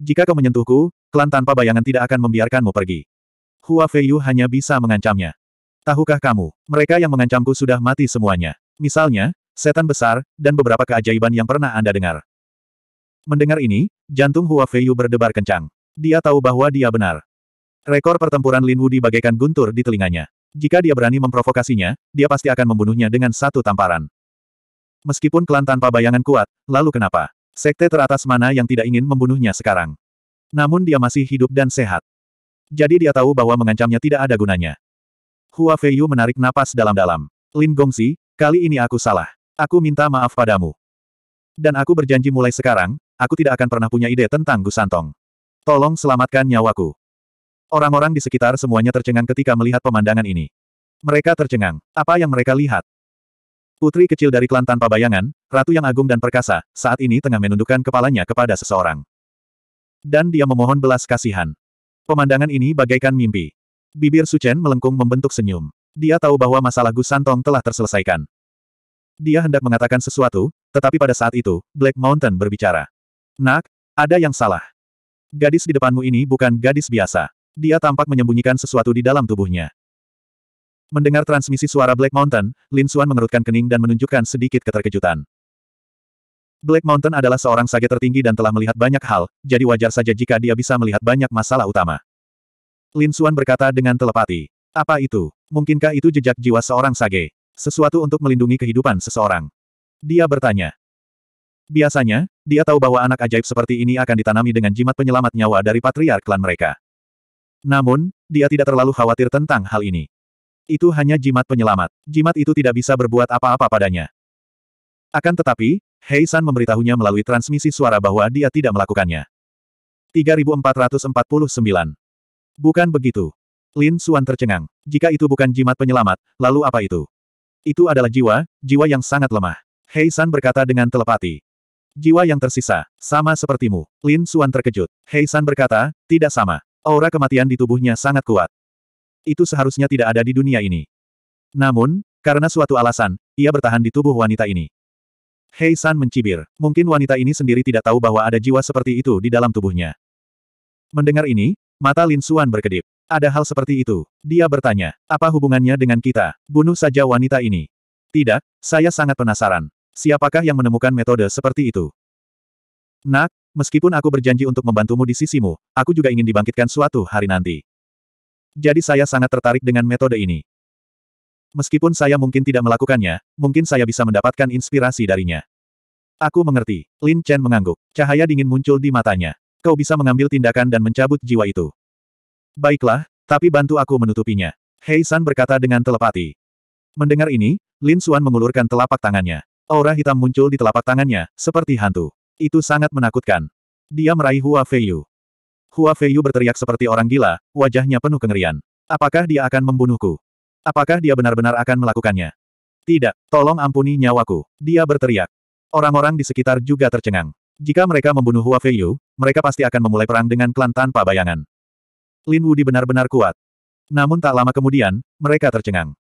Jika kau menyentuhku, klan tanpa bayangan tidak akan membiarkanmu pergi. Hua Feiyu hanya bisa mengancamnya. Tahukah kamu, mereka yang mengancamku sudah mati semuanya. Misalnya, setan besar, dan beberapa keajaiban yang pernah Anda dengar. Mendengar ini, jantung Hua Feiyu berdebar kencang. Dia tahu bahwa dia benar. Rekor pertempuran Lin Wu dibagaikan guntur di telinganya. Jika dia berani memprovokasinya, dia pasti akan membunuhnya dengan satu tamparan. Meskipun klan tanpa bayangan kuat, lalu kenapa? Sekte teratas mana yang tidak ingin membunuhnya sekarang? Namun dia masih hidup dan sehat. Jadi dia tahu bahwa mengancamnya tidak ada gunanya. Hua Feiyu menarik napas dalam-dalam. Lin Gongsi, kali ini aku salah. Aku minta maaf padamu. Dan aku berjanji mulai sekarang, aku tidak akan pernah punya ide tentang Gusantong. Tolong selamatkan nyawaku. Orang-orang di sekitar semuanya tercengang ketika melihat pemandangan ini. Mereka tercengang. Apa yang mereka lihat? Putri kecil dari klan tanpa bayangan, ratu yang agung dan perkasa, saat ini tengah menundukkan kepalanya kepada seseorang. Dan dia memohon belas kasihan. Pemandangan ini bagaikan mimpi. Bibir Suchen melengkung membentuk senyum. Dia tahu bahwa masalah Gusantong Santong telah terselesaikan. Dia hendak mengatakan sesuatu, tetapi pada saat itu, Black Mountain berbicara. Nak, ada yang salah. Gadis di depanmu ini bukan gadis biasa. Dia tampak menyembunyikan sesuatu di dalam tubuhnya. Mendengar transmisi suara Black Mountain, Lin Xuan mengerutkan kening dan menunjukkan sedikit keterkejutan. Black Mountain adalah seorang sage tertinggi dan telah melihat banyak hal, jadi wajar saja jika dia bisa melihat banyak masalah utama. Lin Xuan berkata dengan telepati. Apa itu? Mungkinkah itu jejak jiwa seorang sage? Sesuatu untuk melindungi kehidupan seseorang. Dia bertanya. Biasanya, dia tahu bahwa anak ajaib seperti ini akan ditanami dengan jimat penyelamat nyawa dari patriark klan mereka. Namun, dia tidak terlalu khawatir tentang hal ini. Itu hanya jimat penyelamat. Jimat itu tidak bisa berbuat apa-apa padanya. Akan tetapi, Hei San memberitahunya melalui transmisi suara bahwa dia tidak melakukannya. 3449. Bukan begitu. Lin Suan tercengang. Jika itu bukan jimat penyelamat, lalu apa itu? Itu adalah jiwa, jiwa yang sangat lemah. Hei San berkata dengan telepati. Jiwa yang tersisa, sama sepertimu. Lin Suan terkejut. Hei San berkata, tidak sama. Aura kematian di tubuhnya sangat kuat. Itu seharusnya tidak ada di dunia ini. Namun, karena suatu alasan, ia bertahan di tubuh wanita ini. Hei San mencibir. Mungkin wanita ini sendiri tidak tahu bahwa ada jiwa seperti itu di dalam tubuhnya. Mendengar ini, mata Lin Suan berkedip. Ada hal seperti itu. Dia bertanya, apa hubungannya dengan kita? Bunuh saja wanita ini. Tidak, saya sangat penasaran. Siapakah yang menemukan metode seperti itu? Nak, meskipun aku berjanji untuk membantumu di sisimu, aku juga ingin dibangkitkan suatu hari nanti. Jadi saya sangat tertarik dengan metode ini. Meskipun saya mungkin tidak melakukannya, mungkin saya bisa mendapatkan inspirasi darinya. Aku mengerti. Lin Chen mengangguk. Cahaya dingin muncul di matanya. Kau bisa mengambil tindakan dan mencabut jiwa itu. Baiklah, tapi bantu aku menutupinya. Hei San berkata dengan telepati. Mendengar ini, Lin Xuan mengulurkan telapak tangannya. Aura hitam muncul di telapak tangannya, seperti hantu. Itu sangat menakutkan. Dia meraih Hua Feiyu. Hua Feiyu berteriak seperti orang gila, wajahnya penuh kengerian. Apakah dia akan membunuhku? Apakah dia benar-benar akan melakukannya? Tidak, tolong ampuni nyawaku. Dia berteriak. Orang-orang di sekitar juga tercengang. Jika mereka membunuh Hua Feiyu, mereka pasti akan memulai perang dengan klan tanpa bayangan. Lin Wudi benar-benar kuat. Namun tak lama kemudian, mereka tercengang.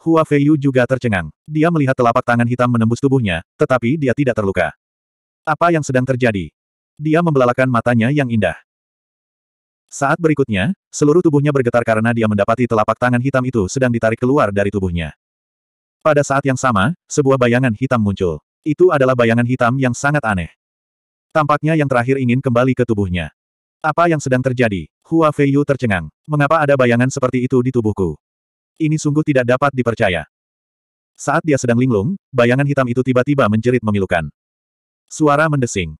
Hua Feiyu juga tercengang. Dia melihat telapak tangan hitam menembus tubuhnya, tetapi dia tidak terluka. Apa yang sedang terjadi? Dia membelalakan matanya yang indah. Saat berikutnya, seluruh tubuhnya bergetar karena dia mendapati telapak tangan hitam itu sedang ditarik keluar dari tubuhnya. Pada saat yang sama, sebuah bayangan hitam muncul. Itu adalah bayangan hitam yang sangat aneh. Tampaknya yang terakhir ingin kembali ke tubuhnya. Apa yang sedang terjadi? Hua Feiyu tercengang. Mengapa ada bayangan seperti itu di tubuhku? Ini sungguh tidak dapat dipercaya. Saat dia sedang linglung, bayangan hitam itu tiba-tiba menjerit memilukan. Suara mendesing.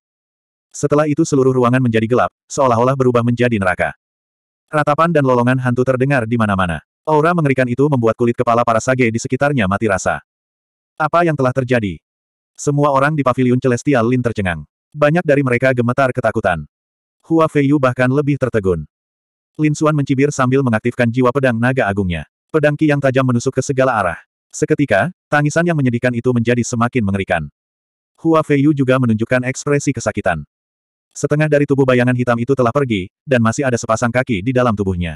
Setelah itu seluruh ruangan menjadi gelap, seolah-olah berubah menjadi neraka. Ratapan dan lolongan hantu terdengar di mana-mana. Aura mengerikan itu membuat kulit kepala para sage di sekitarnya mati rasa. Apa yang telah terjadi? Semua orang di paviliun Celestial Lin tercengang. Banyak dari mereka gemetar ketakutan. Hua Feiyu bahkan lebih tertegun. Lin Xuan mencibir sambil mengaktifkan jiwa pedang naga agungnya. Pedang Ki yang tajam menusuk ke segala arah. Seketika, tangisan yang menyedihkan itu menjadi semakin mengerikan. Hua Feiyu juga menunjukkan ekspresi kesakitan. Setengah dari tubuh bayangan hitam itu telah pergi, dan masih ada sepasang kaki di dalam tubuhnya.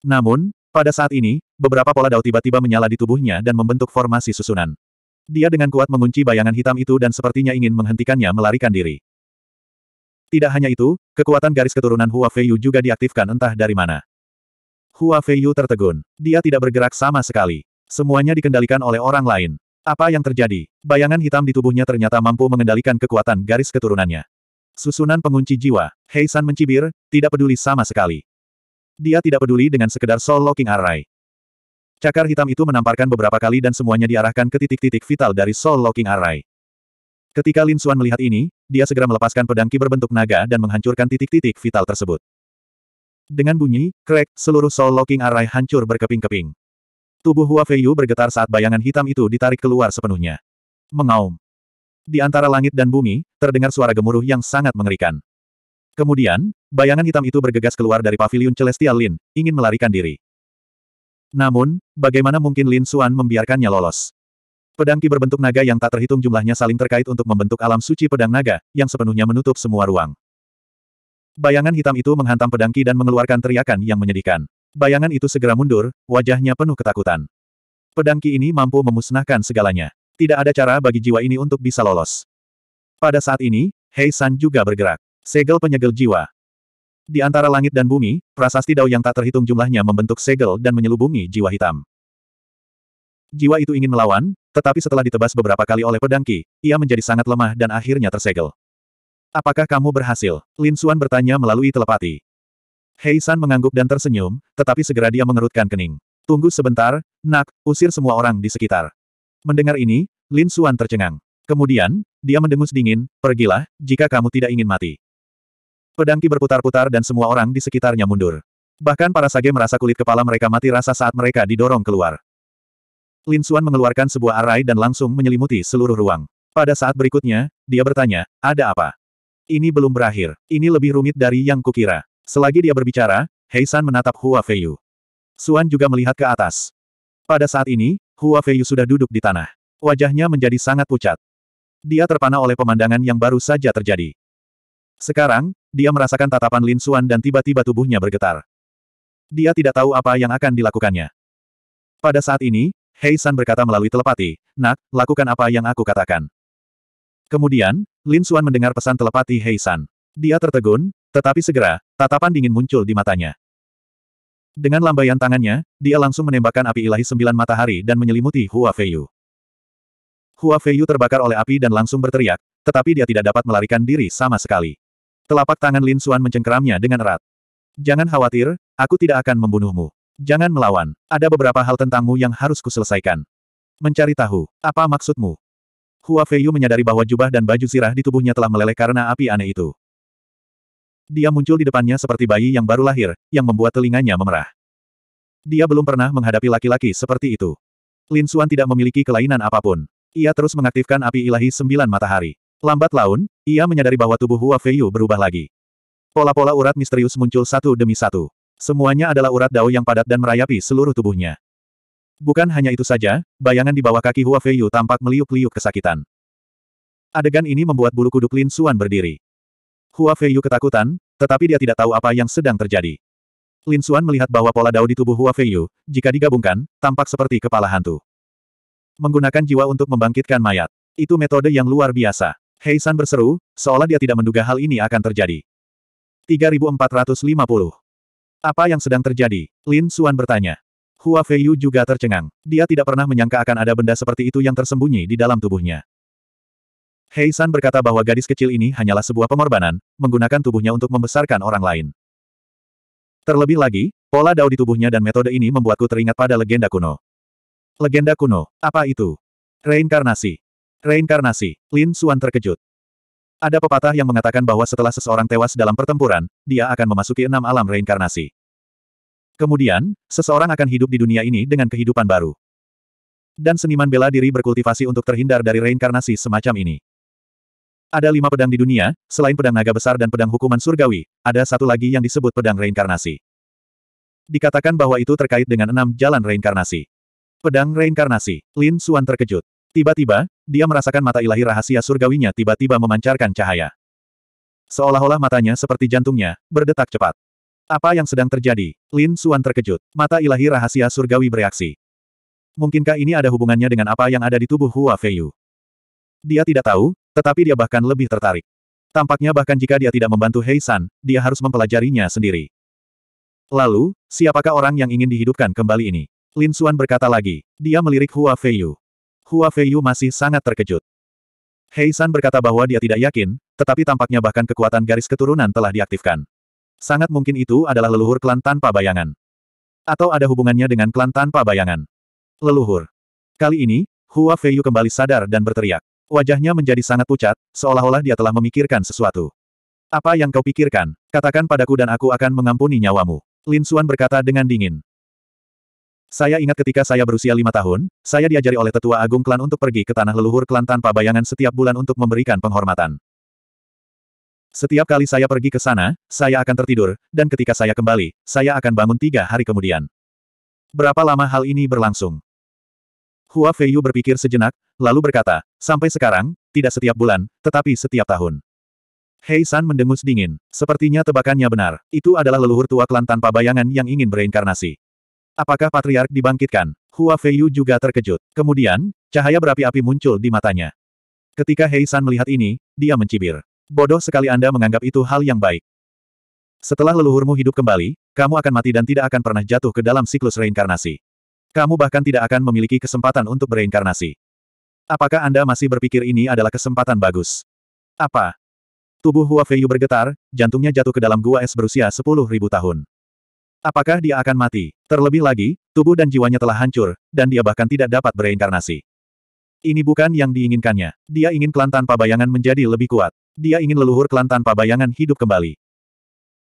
Namun, pada saat ini, beberapa pola dao tiba-tiba menyala di tubuhnya dan membentuk formasi susunan. Dia dengan kuat mengunci bayangan hitam itu dan sepertinya ingin menghentikannya melarikan diri. Tidak hanya itu, kekuatan garis keturunan Hua Feiyu juga diaktifkan entah dari mana. Hua Feiyu tertegun. Dia tidak bergerak sama sekali. Semuanya dikendalikan oleh orang lain. Apa yang terjadi? Bayangan hitam di tubuhnya ternyata mampu mengendalikan kekuatan garis keturunannya. Susunan pengunci jiwa, Hei San mencibir, tidak peduli sama sekali. Dia tidak peduli dengan sekedar soul locking array. Cakar hitam itu menamparkan beberapa kali dan semuanya diarahkan ke titik-titik vital dari soul locking array. Ketika Lin Suan melihat ini, dia segera melepaskan pedang ki berbentuk naga dan menghancurkan titik-titik vital tersebut. Dengan bunyi, krek, seluruh Soul Locking Array hancur berkeping-keping. Tubuh Hua Feiyu bergetar saat bayangan hitam itu ditarik keluar sepenuhnya. Mengaum. Di antara langit dan bumi, terdengar suara gemuruh yang sangat mengerikan. Kemudian, bayangan hitam itu bergegas keluar dari pavilion Celestial Lin, ingin melarikan diri. Namun, bagaimana mungkin Lin Xuan membiarkannya lolos? Pedang ki berbentuk naga yang tak terhitung jumlahnya saling terkait untuk membentuk alam suci pedang naga, yang sepenuhnya menutup semua ruang. Bayangan hitam itu menghantam pedangki dan mengeluarkan teriakan yang menyedihkan. Bayangan itu segera mundur, wajahnya penuh ketakutan. Pedangki ini mampu memusnahkan segalanya. Tidak ada cara bagi jiwa ini untuk bisa lolos. Pada saat ini, Hei San juga bergerak. Segel penyegel jiwa. Di antara langit dan bumi, prasasti dao yang tak terhitung jumlahnya membentuk segel dan menyelubungi jiwa hitam. Jiwa itu ingin melawan, tetapi setelah ditebas beberapa kali oleh pedangki, ia menjadi sangat lemah dan akhirnya tersegel. Apakah kamu berhasil? Lin Xuan bertanya melalui telepati. Hei San mengangguk dan tersenyum, tetapi segera dia mengerutkan kening. Tunggu sebentar, nak, usir semua orang di sekitar. Mendengar ini, Lin Xuan tercengang. Kemudian, dia mendengus dingin, pergilah, jika kamu tidak ingin mati. Pedangki berputar-putar dan semua orang di sekitarnya mundur. Bahkan para sage merasa kulit kepala mereka mati rasa saat mereka didorong keluar. Lin Xuan mengeluarkan sebuah arai dan langsung menyelimuti seluruh ruang. Pada saat berikutnya, dia bertanya, ada apa? Ini belum berakhir. Ini lebih rumit dari yang kukira. Selagi dia berbicara, Heisan menatap Hua Feiyu. Suan juga melihat ke atas. Pada saat ini, Hua Feiyu sudah duduk di tanah. Wajahnya menjadi sangat pucat. Dia terpana oleh pemandangan yang baru saja terjadi. Sekarang, dia merasakan tatapan Lin Suan dan tiba-tiba tubuhnya bergetar. Dia tidak tahu apa yang akan dilakukannya. Pada saat ini, Heisan berkata melalui telepati, Nak, lakukan apa yang aku katakan. Kemudian, Lin Xuan mendengar pesan telepati Hei San. Dia tertegun, tetapi segera, tatapan dingin muncul di matanya. Dengan lambaian tangannya, dia langsung menembakkan api ilahi sembilan matahari dan menyelimuti Hua Feiyu. Hua Feiyu terbakar oleh api dan langsung berteriak, tetapi dia tidak dapat melarikan diri sama sekali. Telapak tangan Lin Xuan mencengkeramnya dengan erat. Jangan khawatir, aku tidak akan membunuhmu. Jangan melawan, ada beberapa hal tentangmu yang harus kuselesaikan. Mencari tahu, apa maksudmu? Hua Feiyu menyadari bahwa jubah dan baju sirah di tubuhnya telah meleleh karena api aneh itu. Dia muncul di depannya seperti bayi yang baru lahir, yang membuat telinganya memerah. Dia belum pernah menghadapi laki-laki seperti itu. Lin Suan tidak memiliki kelainan apapun. Ia terus mengaktifkan api ilahi sembilan matahari. Lambat laun, ia menyadari bahwa tubuh Hua Feiyu berubah lagi. Pola-pola urat misterius muncul satu demi satu. Semuanya adalah urat dao yang padat dan merayapi seluruh tubuhnya. Bukan hanya itu saja, bayangan di bawah kaki Hua Feiyu tampak meliuk-liuk kesakitan. Adegan ini membuat bulu kuduk Lin Xuan berdiri. Hua Feiyu ketakutan, tetapi dia tidak tahu apa yang sedang terjadi. Lin Xuan melihat bahwa pola dao di tubuh Hua Feiyu, jika digabungkan, tampak seperti kepala hantu. Menggunakan jiwa untuk membangkitkan mayat. Itu metode yang luar biasa. Hei San berseru, seolah dia tidak menduga hal ini akan terjadi. 3450. Apa yang sedang terjadi? Lin Xuan bertanya. Hua Feiyu juga tercengang. Dia tidak pernah menyangka akan ada benda seperti itu yang tersembunyi di dalam tubuhnya. Hei San berkata bahwa gadis kecil ini hanyalah sebuah pengorbanan, menggunakan tubuhnya untuk membesarkan orang lain. Terlebih lagi, pola dao di tubuhnya dan metode ini membuatku teringat pada legenda kuno. Legenda kuno, apa itu? Reinkarnasi. Reinkarnasi, Lin Suan terkejut. Ada pepatah yang mengatakan bahwa setelah seseorang tewas dalam pertempuran, dia akan memasuki enam alam reinkarnasi. Kemudian, seseorang akan hidup di dunia ini dengan kehidupan baru. Dan seniman bela diri berkultivasi untuk terhindar dari reinkarnasi semacam ini. Ada lima pedang di dunia, selain pedang naga besar dan pedang hukuman surgawi, ada satu lagi yang disebut pedang reinkarnasi. Dikatakan bahwa itu terkait dengan enam jalan reinkarnasi. Pedang reinkarnasi, Lin Suan terkejut. Tiba-tiba, dia merasakan mata ilahi rahasia surgawinya tiba-tiba memancarkan cahaya. Seolah-olah matanya seperti jantungnya, berdetak cepat. Apa yang sedang terjadi? Lin Suan terkejut. Mata ilahi rahasia surgawi bereaksi. Mungkinkah ini ada hubungannya dengan apa yang ada di tubuh Hua Feiyu? Dia tidak tahu, tetapi dia bahkan lebih tertarik. Tampaknya bahkan jika dia tidak membantu Hei San, dia harus mempelajarinya sendiri. Lalu, siapakah orang yang ingin dihidupkan kembali ini? Lin Suan berkata lagi. Dia melirik Hua Feiyu. Hua Feiyu masih sangat terkejut. Hei San berkata bahwa dia tidak yakin, tetapi tampaknya bahkan kekuatan garis keturunan telah diaktifkan. Sangat mungkin itu adalah leluhur klan tanpa bayangan. Atau ada hubungannya dengan klan tanpa bayangan. Leluhur. Kali ini, Hua Feiyu kembali sadar dan berteriak. Wajahnya menjadi sangat pucat, seolah-olah dia telah memikirkan sesuatu. Apa yang kau pikirkan? Katakan padaku dan aku akan mengampuni nyawamu. Lin Suan berkata dengan dingin. Saya ingat ketika saya berusia lima tahun, saya diajari oleh tetua agung klan untuk pergi ke tanah leluhur klan tanpa bayangan setiap bulan untuk memberikan penghormatan. Setiap kali saya pergi ke sana, saya akan tertidur, dan ketika saya kembali, saya akan bangun tiga hari kemudian. Berapa lama hal ini berlangsung? Hua Feiyu berpikir sejenak, lalu berkata, sampai sekarang, tidak setiap bulan, tetapi setiap tahun. Hei San mendengus dingin. Sepertinya tebakannya benar. Itu adalah leluhur tua klan tanpa bayangan yang ingin bereinkarnasi. Apakah patriark dibangkitkan? Hua Feiyu juga terkejut. Kemudian, cahaya berapi-api muncul di matanya. Ketika Hei San melihat ini, dia mencibir. Bodoh sekali Anda menganggap itu hal yang baik. Setelah leluhurmu hidup kembali, kamu akan mati dan tidak akan pernah jatuh ke dalam siklus reinkarnasi. Kamu bahkan tidak akan memiliki kesempatan untuk bereinkarnasi. Apakah Anda masih berpikir ini adalah kesempatan bagus? Apa? Tubuh Hua Feiyu bergetar, jantungnya jatuh ke dalam gua es berusia 10.000 tahun. Apakah dia akan mati? Terlebih lagi, tubuh dan jiwanya telah hancur, dan dia bahkan tidak dapat bereinkarnasi. Ini bukan yang diinginkannya. Dia ingin klan tanpa bayangan menjadi lebih kuat. Dia ingin leluhur klan tanpa bayangan hidup kembali.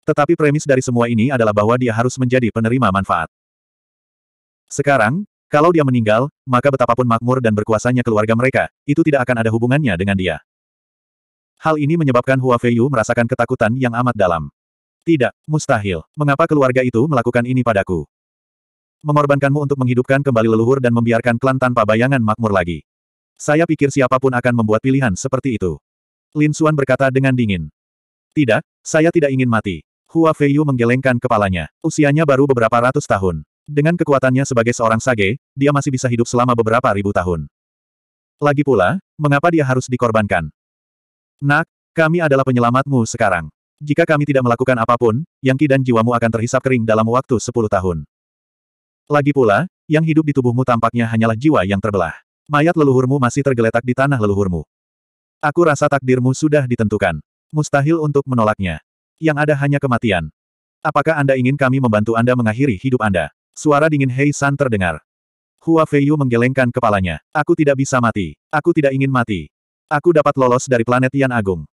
Tetapi premis dari semua ini adalah bahwa dia harus menjadi penerima manfaat. Sekarang, kalau dia meninggal, maka betapapun makmur dan berkuasanya keluarga mereka, itu tidak akan ada hubungannya dengan dia. Hal ini menyebabkan Hua Feiyu merasakan ketakutan yang amat dalam. Tidak, mustahil. Mengapa keluarga itu melakukan ini padaku? Mengorbankanmu untuk menghidupkan kembali leluhur dan membiarkan klan tanpa bayangan makmur lagi. Saya pikir siapapun akan membuat pilihan seperti itu. Lin Suan berkata dengan dingin. Tidak, saya tidak ingin mati. Hua Feiyu menggelengkan kepalanya. Usianya baru beberapa ratus tahun. Dengan kekuatannya sebagai seorang sage, dia masih bisa hidup selama beberapa ribu tahun. Lagi pula, mengapa dia harus dikorbankan? Nak, kami adalah penyelamatmu sekarang. Jika kami tidak melakukan apapun, Yang Ki dan jiwamu akan terhisap kering dalam waktu sepuluh tahun. Lagi pula, yang hidup di tubuhmu tampaknya hanyalah jiwa yang terbelah. Mayat leluhurmu masih tergeletak di tanah leluhurmu. Aku rasa takdirmu sudah ditentukan. Mustahil untuk menolaknya. Yang ada hanya kematian. Apakah Anda ingin kami membantu Anda mengakhiri hidup Anda? Suara dingin Hei San terdengar. Hua Feiyu menggelengkan kepalanya. Aku tidak bisa mati. Aku tidak ingin mati. Aku dapat lolos dari planet Yan Agung.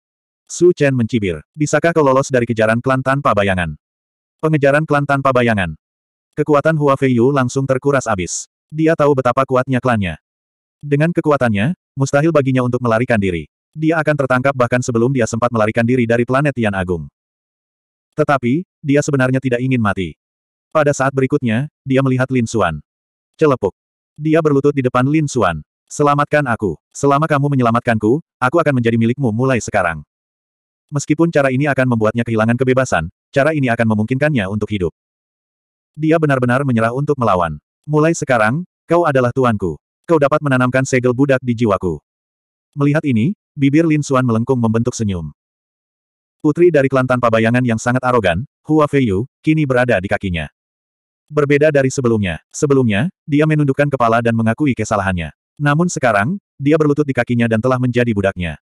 Su Chen mencibir. Bisakah kau lolos dari kejaran klan tanpa bayangan? Pengejaran klan tanpa bayangan. Kekuatan Hua Feiyu langsung terkuras abis. Dia tahu betapa kuatnya klannya. Dengan kekuatannya, mustahil baginya untuk melarikan diri. Dia akan tertangkap bahkan sebelum dia sempat melarikan diri dari planet Tian Agung. Tetapi, dia sebenarnya tidak ingin mati. Pada saat berikutnya, dia melihat Lin Xuan. Celepuk. Dia berlutut di depan Lin Xuan. Selamatkan aku. Selama kamu menyelamatkanku, aku akan menjadi milikmu mulai sekarang. Meskipun cara ini akan membuatnya kehilangan kebebasan, cara ini akan memungkinkannya untuk hidup. Dia benar-benar menyerah untuk melawan. Mulai sekarang, kau adalah tuanku. Kau dapat menanamkan segel budak di jiwaku. Melihat ini, Bibir Lin Xuan melengkung membentuk senyum. Putri dari klan tanpa bayangan yang sangat arogan, Hua Feiyu, kini berada di kakinya. Berbeda dari sebelumnya, sebelumnya, dia menundukkan kepala dan mengakui kesalahannya. Namun sekarang, dia berlutut di kakinya dan telah menjadi budaknya.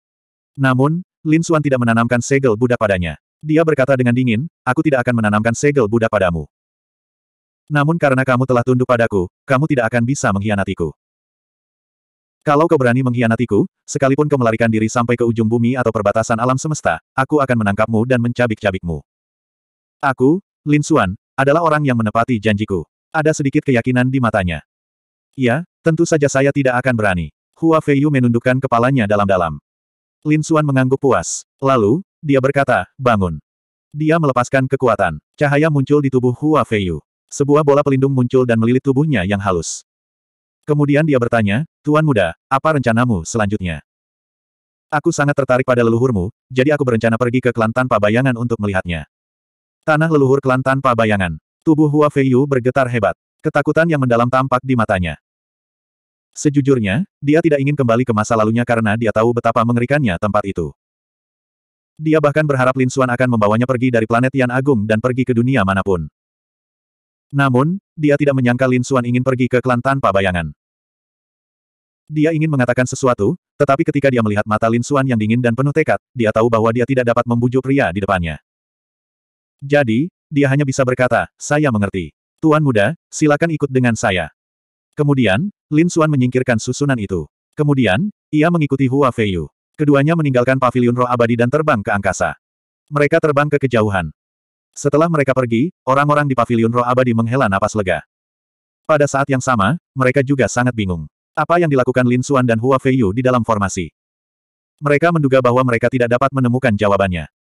Namun, Lin Xuan tidak menanamkan segel budak padanya. Dia berkata dengan dingin, aku tidak akan menanamkan segel budak padamu. Namun karena kamu telah tunduk padaku, kamu tidak akan bisa mengkhianatiku. Kalau kau berani mengkhianatiku, sekalipun kau melarikan diri sampai ke ujung bumi atau perbatasan alam semesta, aku akan menangkapmu dan mencabik-cabikmu. Aku, Lin Xuan, adalah orang yang menepati janjiku. Ada sedikit keyakinan di matanya. Ya, tentu saja saya tidak akan berani. Hua Feiyu menundukkan kepalanya dalam-dalam. Lin Xuan mengangguk puas. Lalu, dia berkata, bangun. Dia melepaskan kekuatan. Cahaya muncul di tubuh Hua Feiyu. Sebuah bola pelindung muncul dan melilit tubuhnya yang halus. Kemudian dia bertanya, Tuan muda, apa rencanamu selanjutnya? Aku sangat tertarik pada leluhurmu, jadi aku berencana pergi ke klan tanpa bayangan untuk melihatnya. Tanah leluhur klan tanpa bayangan. Tubuh Hua Feiyu bergetar hebat. Ketakutan yang mendalam tampak di matanya. Sejujurnya, dia tidak ingin kembali ke masa lalunya karena dia tahu betapa mengerikannya tempat itu. Dia bahkan berharap Lin Xuan akan membawanya pergi dari planet Yan Agung dan pergi ke dunia manapun. Namun, dia tidak menyangka Lin Xuan ingin pergi ke klan tanpa bayangan. Dia ingin mengatakan sesuatu, tetapi ketika dia melihat mata Lin Xuan yang dingin dan penuh tekad, dia tahu bahwa dia tidak dapat membujuk pria di depannya. Jadi, dia hanya bisa berkata, saya mengerti. Tuan muda, silakan ikut dengan saya. Kemudian, Lin Xuan menyingkirkan susunan itu. Kemudian, ia mengikuti Hua Feiyu. Keduanya meninggalkan pavilion roh abadi dan terbang ke angkasa. Mereka terbang ke kejauhan. Setelah mereka pergi, orang-orang di pavilion roh abadi menghela napas lega. Pada saat yang sama, mereka juga sangat bingung. Apa yang dilakukan Lin Xuan dan Hua Feiyu di dalam formasi? Mereka menduga bahwa mereka tidak dapat menemukan jawabannya.